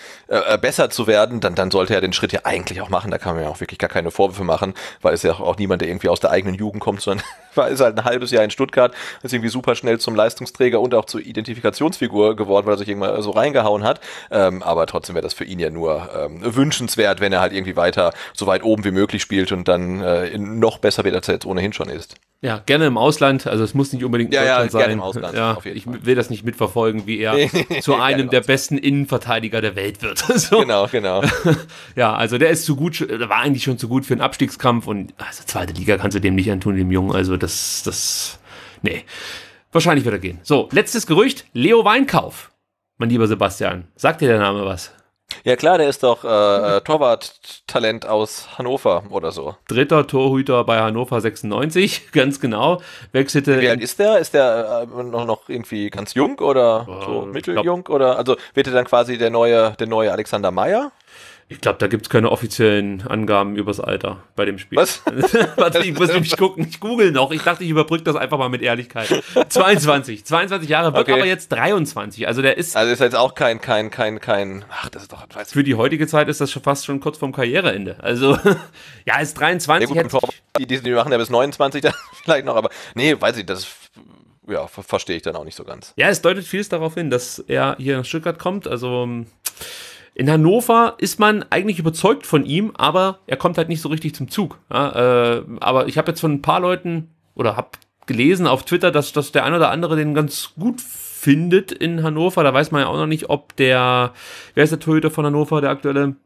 Speaker 1: besser zu werden, dann, dann sollte er den Schritt ja eigentlich auch machen. Da kann man ja auch wirklich gar keine Vorwürfe machen, weil es ja auch, auch niemand, der irgendwie aus der eigenen Jugend kommt, sondern war, ist halt ein halbes Jahr in Stuttgart, ist irgendwie super schnell zum Leistungs Hoffnungsträger und auch zur Identifikationsfigur geworden, weil er sich irgendwann so reingehauen hat. Ähm, aber trotzdem wäre das für ihn ja nur ähm, wünschenswert, wenn er halt irgendwie weiter so weit oben wie möglich spielt und dann äh, noch besser wird, als er jetzt ohnehin schon ist.
Speaker 2: Ja, gerne im Ausland. Also es muss nicht unbedingt in ja, Deutschland ja, sein. Gerne im Ausland, ja, ich Fall. will das nicht mitverfolgen, wie er zu einem der besten Innenverteidiger der Welt wird. so. Genau, genau. ja, also der ist zu gut, war eigentlich schon zu gut für einen Abstiegskampf und also zweite Liga kannst du dem nicht antun, dem Jungen. Also das, das, nee. Wahrscheinlich wird er gehen. So, letztes Gerücht: Leo Weinkauf. Mein lieber Sebastian, sagt dir der Name was?
Speaker 1: Ja klar, der ist doch äh, äh torwart aus Hannover oder so. Dritter Torhüter bei Hannover 96, ganz genau. Wechselte. Wie alt ist der? Ist der äh, noch, irgendwie ganz jung oder oh, so äh, mitteljung? Oder also wird er dann quasi der neue, der neue Alexander Meyer? Ich glaube, da gibt es keine offiziellen Angaben übers Alter bei dem Spiel. Was? Warte, ich muss nämlich gucken. Ich
Speaker 2: google noch. Ich dachte, ich überbrücke das einfach mal mit Ehrlichkeit. 22. 22 Jahre, wird okay. aber jetzt
Speaker 1: 23. Also der ist. Also ist jetzt auch kein, kein, kein, kein. Ach, das ist doch. Weiß für die heutige Zeit ist das schon fast schon kurz vorm Karriereende. Also, ja, ist 23. Nee, gut, die, die, die machen ja bis 29 dann vielleicht noch, aber nee, weiß ich, das ja, verstehe ich dann auch nicht so ganz. Ja, es deutet vieles
Speaker 2: darauf hin, dass er hier nach Stuttgart kommt. Also in Hannover ist man eigentlich überzeugt von ihm, aber er kommt halt nicht so richtig zum Zug. Ja, äh, aber ich habe jetzt von ein paar Leuten oder habe gelesen auf Twitter, dass, dass der ein oder andere den ganz gut findet in Hannover. Da weiß man ja auch noch nicht, ob der, wer ist der Torhüter von Hannover, der aktuelle?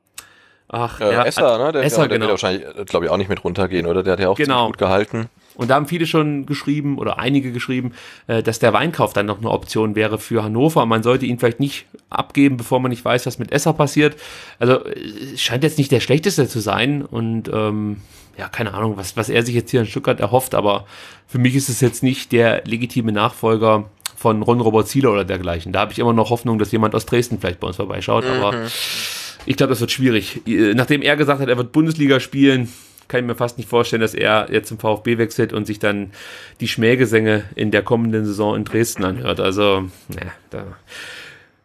Speaker 1: Ach, äh, ja, Esser, ne? Der, Esser, der, der genau. wird wahrscheinlich, äh, glaube ich, auch nicht mit runtergehen, oder? Der hat ja auch genau. gut gehalten.
Speaker 2: Und da haben viele schon geschrieben oder einige geschrieben, äh, dass der Weinkauf dann noch eine Option wäre für Hannover. Man sollte ihn vielleicht nicht abgeben, bevor man nicht weiß, was mit Esser passiert. Also äh, scheint jetzt nicht der schlechteste zu sein. Und ähm, ja, keine Ahnung, was, was er sich jetzt hier in Stuttgart erhofft. Aber für mich ist es jetzt nicht der legitime Nachfolger von Ron Robert Zieler oder dergleichen. Da habe ich immer noch Hoffnung, dass jemand aus Dresden vielleicht bei uns vorbeischaut. Mhm. Aber ich glaube, das wird schwierig. Nachdem er gesagt hat, er wird Bundesliga spielen kann ich mir fast nicht vorstellen, dass er jetzt zum VfB wechselt und sich dann die Schmähgesänge in der kommenden Saison in Dresden anhört. Also, ja, ne, da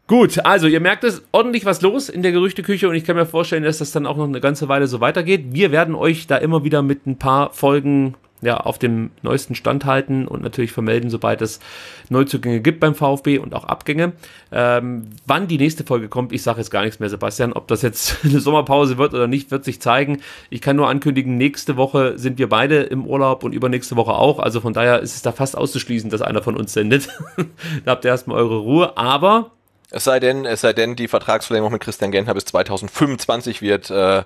Speaker 2: Gut, also ihr merkt es, ordentlich was los in der Gerüchteküche und ich kann mir vorstellen, dass das dann auch noch eine ganze Weile so weitergeht. Wir werden euch da immer wieder mit ein paar Folgen ja, auf dem neuesten Stand halten und natürlich vermelden, sobald es Neuzugänge gibt beim VfB und auch Abgänge. Ähm, wann die nächste Folge kommt, ich sage jetzt gar nichts mehr, Sebastian. Ob das jetzt eine Sommerpause wird oder nicht, wird sich zeigen. Ich kann nur ankündigen, nächste Woche sind wir beide im Urlaub und übernächste
Speaker 1: Woche auch. Also von daher ist es da fast auszuschließen, dass einer von uns sendet. da habt ihr erstmal eure Ruhe. Aber es sei denn, es sei denn, die Vertragsverlängerung mit Christian Gentner bis 2025 wird äh, äh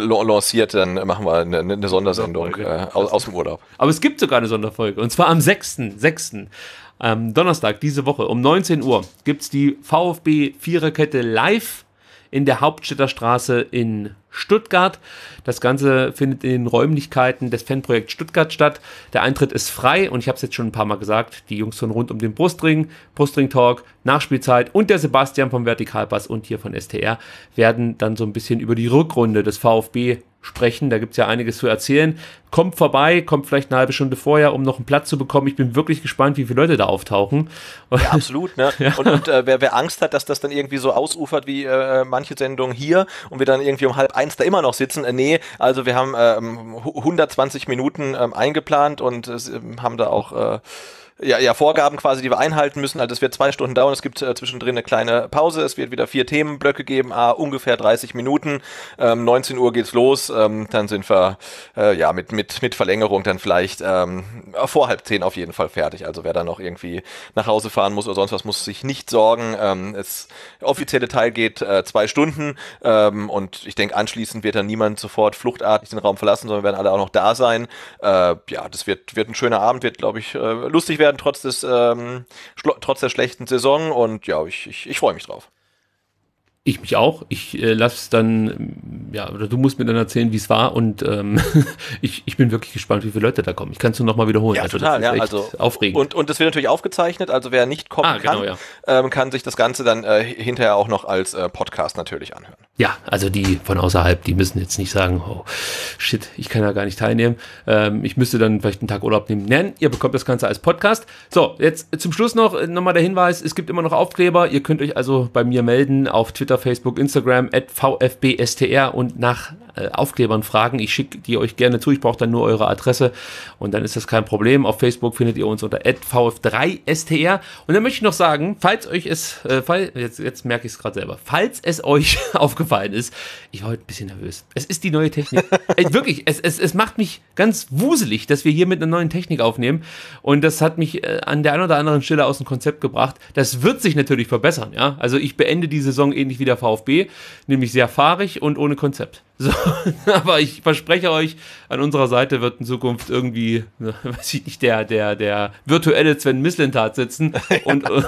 Speaker 1: lanciert, dann machen wir eine, eine Sondersendung äh, aus, aus, dem Urlaub.
Speaker 2: Aber es gibt sogar eine Sonderfolge und zwar am 6. 6. Ähm, Donnerstag diese Woche um 19 Uhr gibt es die VfB Viererkette live in der Hauptstädter Straße in Stuttgart. Das Ganze findet in den Räumlichkeiten des Fanprojekts Stuttgart statt. Der Eintritt ist frei und ich habe es jetzt schon ein paar Mal gesagt, die Jungs von rund um den Brustring, Brustring Talk, Nachspielzeit und der Sebastian vom Vertikalpass und hier von STR werden dann so ein bisschen über die Rückrunde des VfB sprechen. Da gibt es ja einiges zu erzählen. Kommt vorbei, kommt vielleicht eine halbe Stunde vorher, um noch einen Platz zu bekommen. Ich bin wirklich gespannt, wie viele Leute da auftauchen. Ja, absolut.
Speaker 1: Ne? Ja. Und, und äh, wer, wer, Angst hat, dass das dann irgendwie so ausufert wie äh, manche Sendungen hier und wir dann irgendwie um halb eins da immer noch sitzen, äh, nee, also wir haben ähm, 120 Minuten ähm, eingeplant und äh, haben da auch Äh, ja, ja, Vorgaben quasi, die wir einhalten müssen. Also es wird zwei Stunden dauern, es gibt äh, zwischendrin eine kleine Pause, es wird wieder vier Themenblöcke geben, ah, ungefähr 30 Minuten. Ähm, 19 Uhr geht's los, ähm, dann sind wir äh, ja mit, mit, mit Verlängerung dann vielleicht ähm, vor halb zehn auf jeden Fall fertig. Also wer dann noch irgendwie nach Hause fahren muss oder sonst was, muss sich nicht sorgen. Ähm, das offizielle Teil geht äh, zwei Stunden ähm, und ich denke, anschließend wird dann niemand sofort fluchtartig den Raum verlassen, sondern werden alle auch noch da sein. Äh, ja, das wird, wird ein schöner Abend, wird, glaube ich, äh, lustig werden werden, trotz, des, ähm, trotz der schlechten Saison. Und ja, ich, ich, ich freue mich drauf.
Speaker 2: Ich mich auch. Ich äh, lasse es dann, ähm, ja, oder du musst mir dann erzählen, wie es war. Und ähm, ich, ich bin wirklich gespannt, wie viele Leute da kommen. Ich kann es nur nochmal wiederholen. Ja, also, total, ja, also aufregend.
Speaker 1: Und, und das wird natürlich aufgezeichnet. Also wer nicht kommen ah, genau, kann, ja. ähm, kann sich das Ganze dann äh, hinterher auch noch als äh, Podcast natürlich anhören.
Speaker 2: Ja, also die von außerhalb, die müssen jetzt nicht sagen, oh shit, ich kann ja gar nicht teilnehmen. Ähm, ich müsste dann vielleicht einen Tag Urlaub nehmen. Nein, ihr bekommt das Ganze als Podcast. So, jetzt zum Schluss noch äh, nochmal der Hinweis, es gibt immer noch Aufkleber. Ihr könnt euch also bei mir melden auf Twitter, Facebook, Instagram, at VFBSTR und nach äh, Aufklebern fragen. Ich schicke die euch gerne zu. Ich brauche dann nur eure Adresse und dann ist das kein Problem. Auf Facebook findet ihr uns unter vf3str. Und dann möchte ich noch sagen, falls euch es, äh, fall, jetzt, jetzt merke ich es gerade selber, falls es euch aufgefallen ist, ich war heute ein bisschen nervös. Es ist die neue Technik. Ey, äh, wirklich, es, es, es macht mich ganz wuselig, dass wir hier mit einer neuen Technik aufnehmen. Und das hat mich äh, an der einen oder anderen Stelle aus dem Konzept gebracht. Das wird sich natürlich verbessern, ja. Also ich beende die Saison ähnlich wie der VfB, nämlich sehr fahrig und ohne Konzept. So, aber ich verspreche euch, an unserer Seite wird in Zukunft irgendwie, ne, weiß ich nicht, der, der, der virtuelle Sven Mislintat sitzen und, und,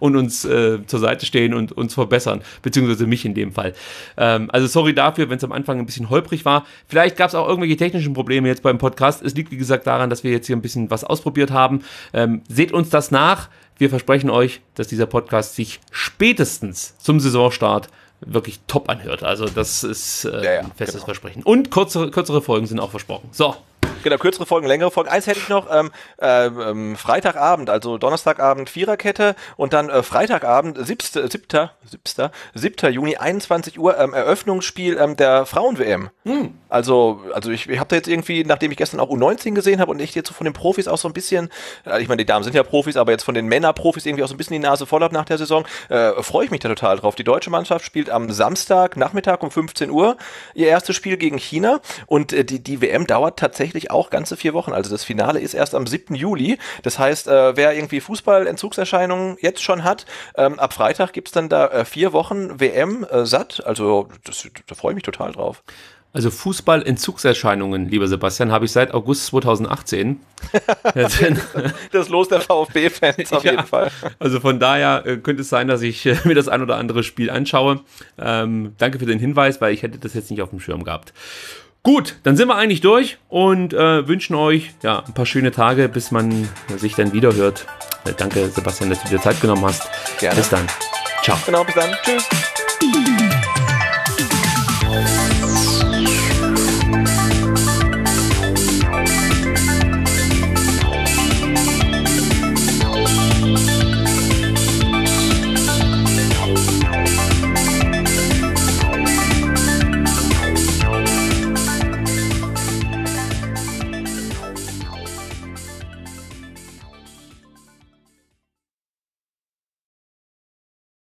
Speaker 2: und uns äh, zur Seite stehen und uns verbessern, beziehungsweise mich in dem Fall. Ähm, also sorry dafür, wenn es am Anfang ein bisschen holprig war. Vielleicht gab es auch irgendwelche technischen Probleme jetzt beim Podcast. Es liegt, wie gesagt, daran, dass wir jetzt hier ein bisschen was ausprobiert haben. Ähm, seht uns das nach. Wir versprechen euch, dass dieser Podcast sich spätestens zum Saisonstart wirklich top anhört. Also das ist äh, ja, ja, ein
Speaker 1: festes genau. Versprechen.
Speaker 2: Und kurze, kürzere Folgen sind auch versprochen.
Speaker 1: So, Genau, kürzere Folgen, längere Folgen. Eins hätte ich noch, ähm, ähm, ähm Freitagabend, also Donnerstagabend Viererkette und dann äh, Freitagabend, 7. 7. 7. 7. Juni, 21 Uhr, ähm, Eröffnungsspiel ähm, der Frauen-WM. Hm. Also, also ich, ich habe da jetzt irgendwie, nachdem ich gestern auch U19 gesehen habe und ich jetzt so von den Profis auch so ein bisschen, äh, ich meine, die Damen sind ja Profis, aber jetzt von den Männer-Profis irgendwie auch so ein bisschen die Nase voll habe nach der Saison, äh, freue ich mich da total drauf. Die deutsche Mannschaft spielt am Samstag Nachmittag um 15 Uhr ihr erstes Spiel gegen China und äh, die, die WM dauert tatsächlich auch ganze vier Wochen. Also das Finale ist erst am 7. Juli. Das heißt, äh, wer irgendwie Fußball-Entzugserscheinungen jetzt schon hat, ähm, ab Freitag gibt es dann da äh, vier Wochen WM äh, satt. Also das, da freue ich mich
Speaker 2: total drauf. Also Fußball-Entzugserscheinungen, lieber Sebastian, habe ich seit August 2018.
Speaker 1: das Los der VfB-Fans auf ja, jeden Fall.
Speaker 2: Also von daher äh, könnte es sein, dass ich äh, mir das ein oder andere Spiel anschaue. Ähm, danke für den Hinweis, weil ich hätte das jetzt nicht auf dem Schirm gehabt. Gut, dann sind wir eigentlich durch und äh, wünschen euch ja, ein paar schöne Tage, bis man sich dann wieder hört. Äh, danke, Sebastian, dass du dir Zeit genommen hast. Gerne. Bis dann. Ciao.
Speaker 1: Genau, bis dann. Tschüss.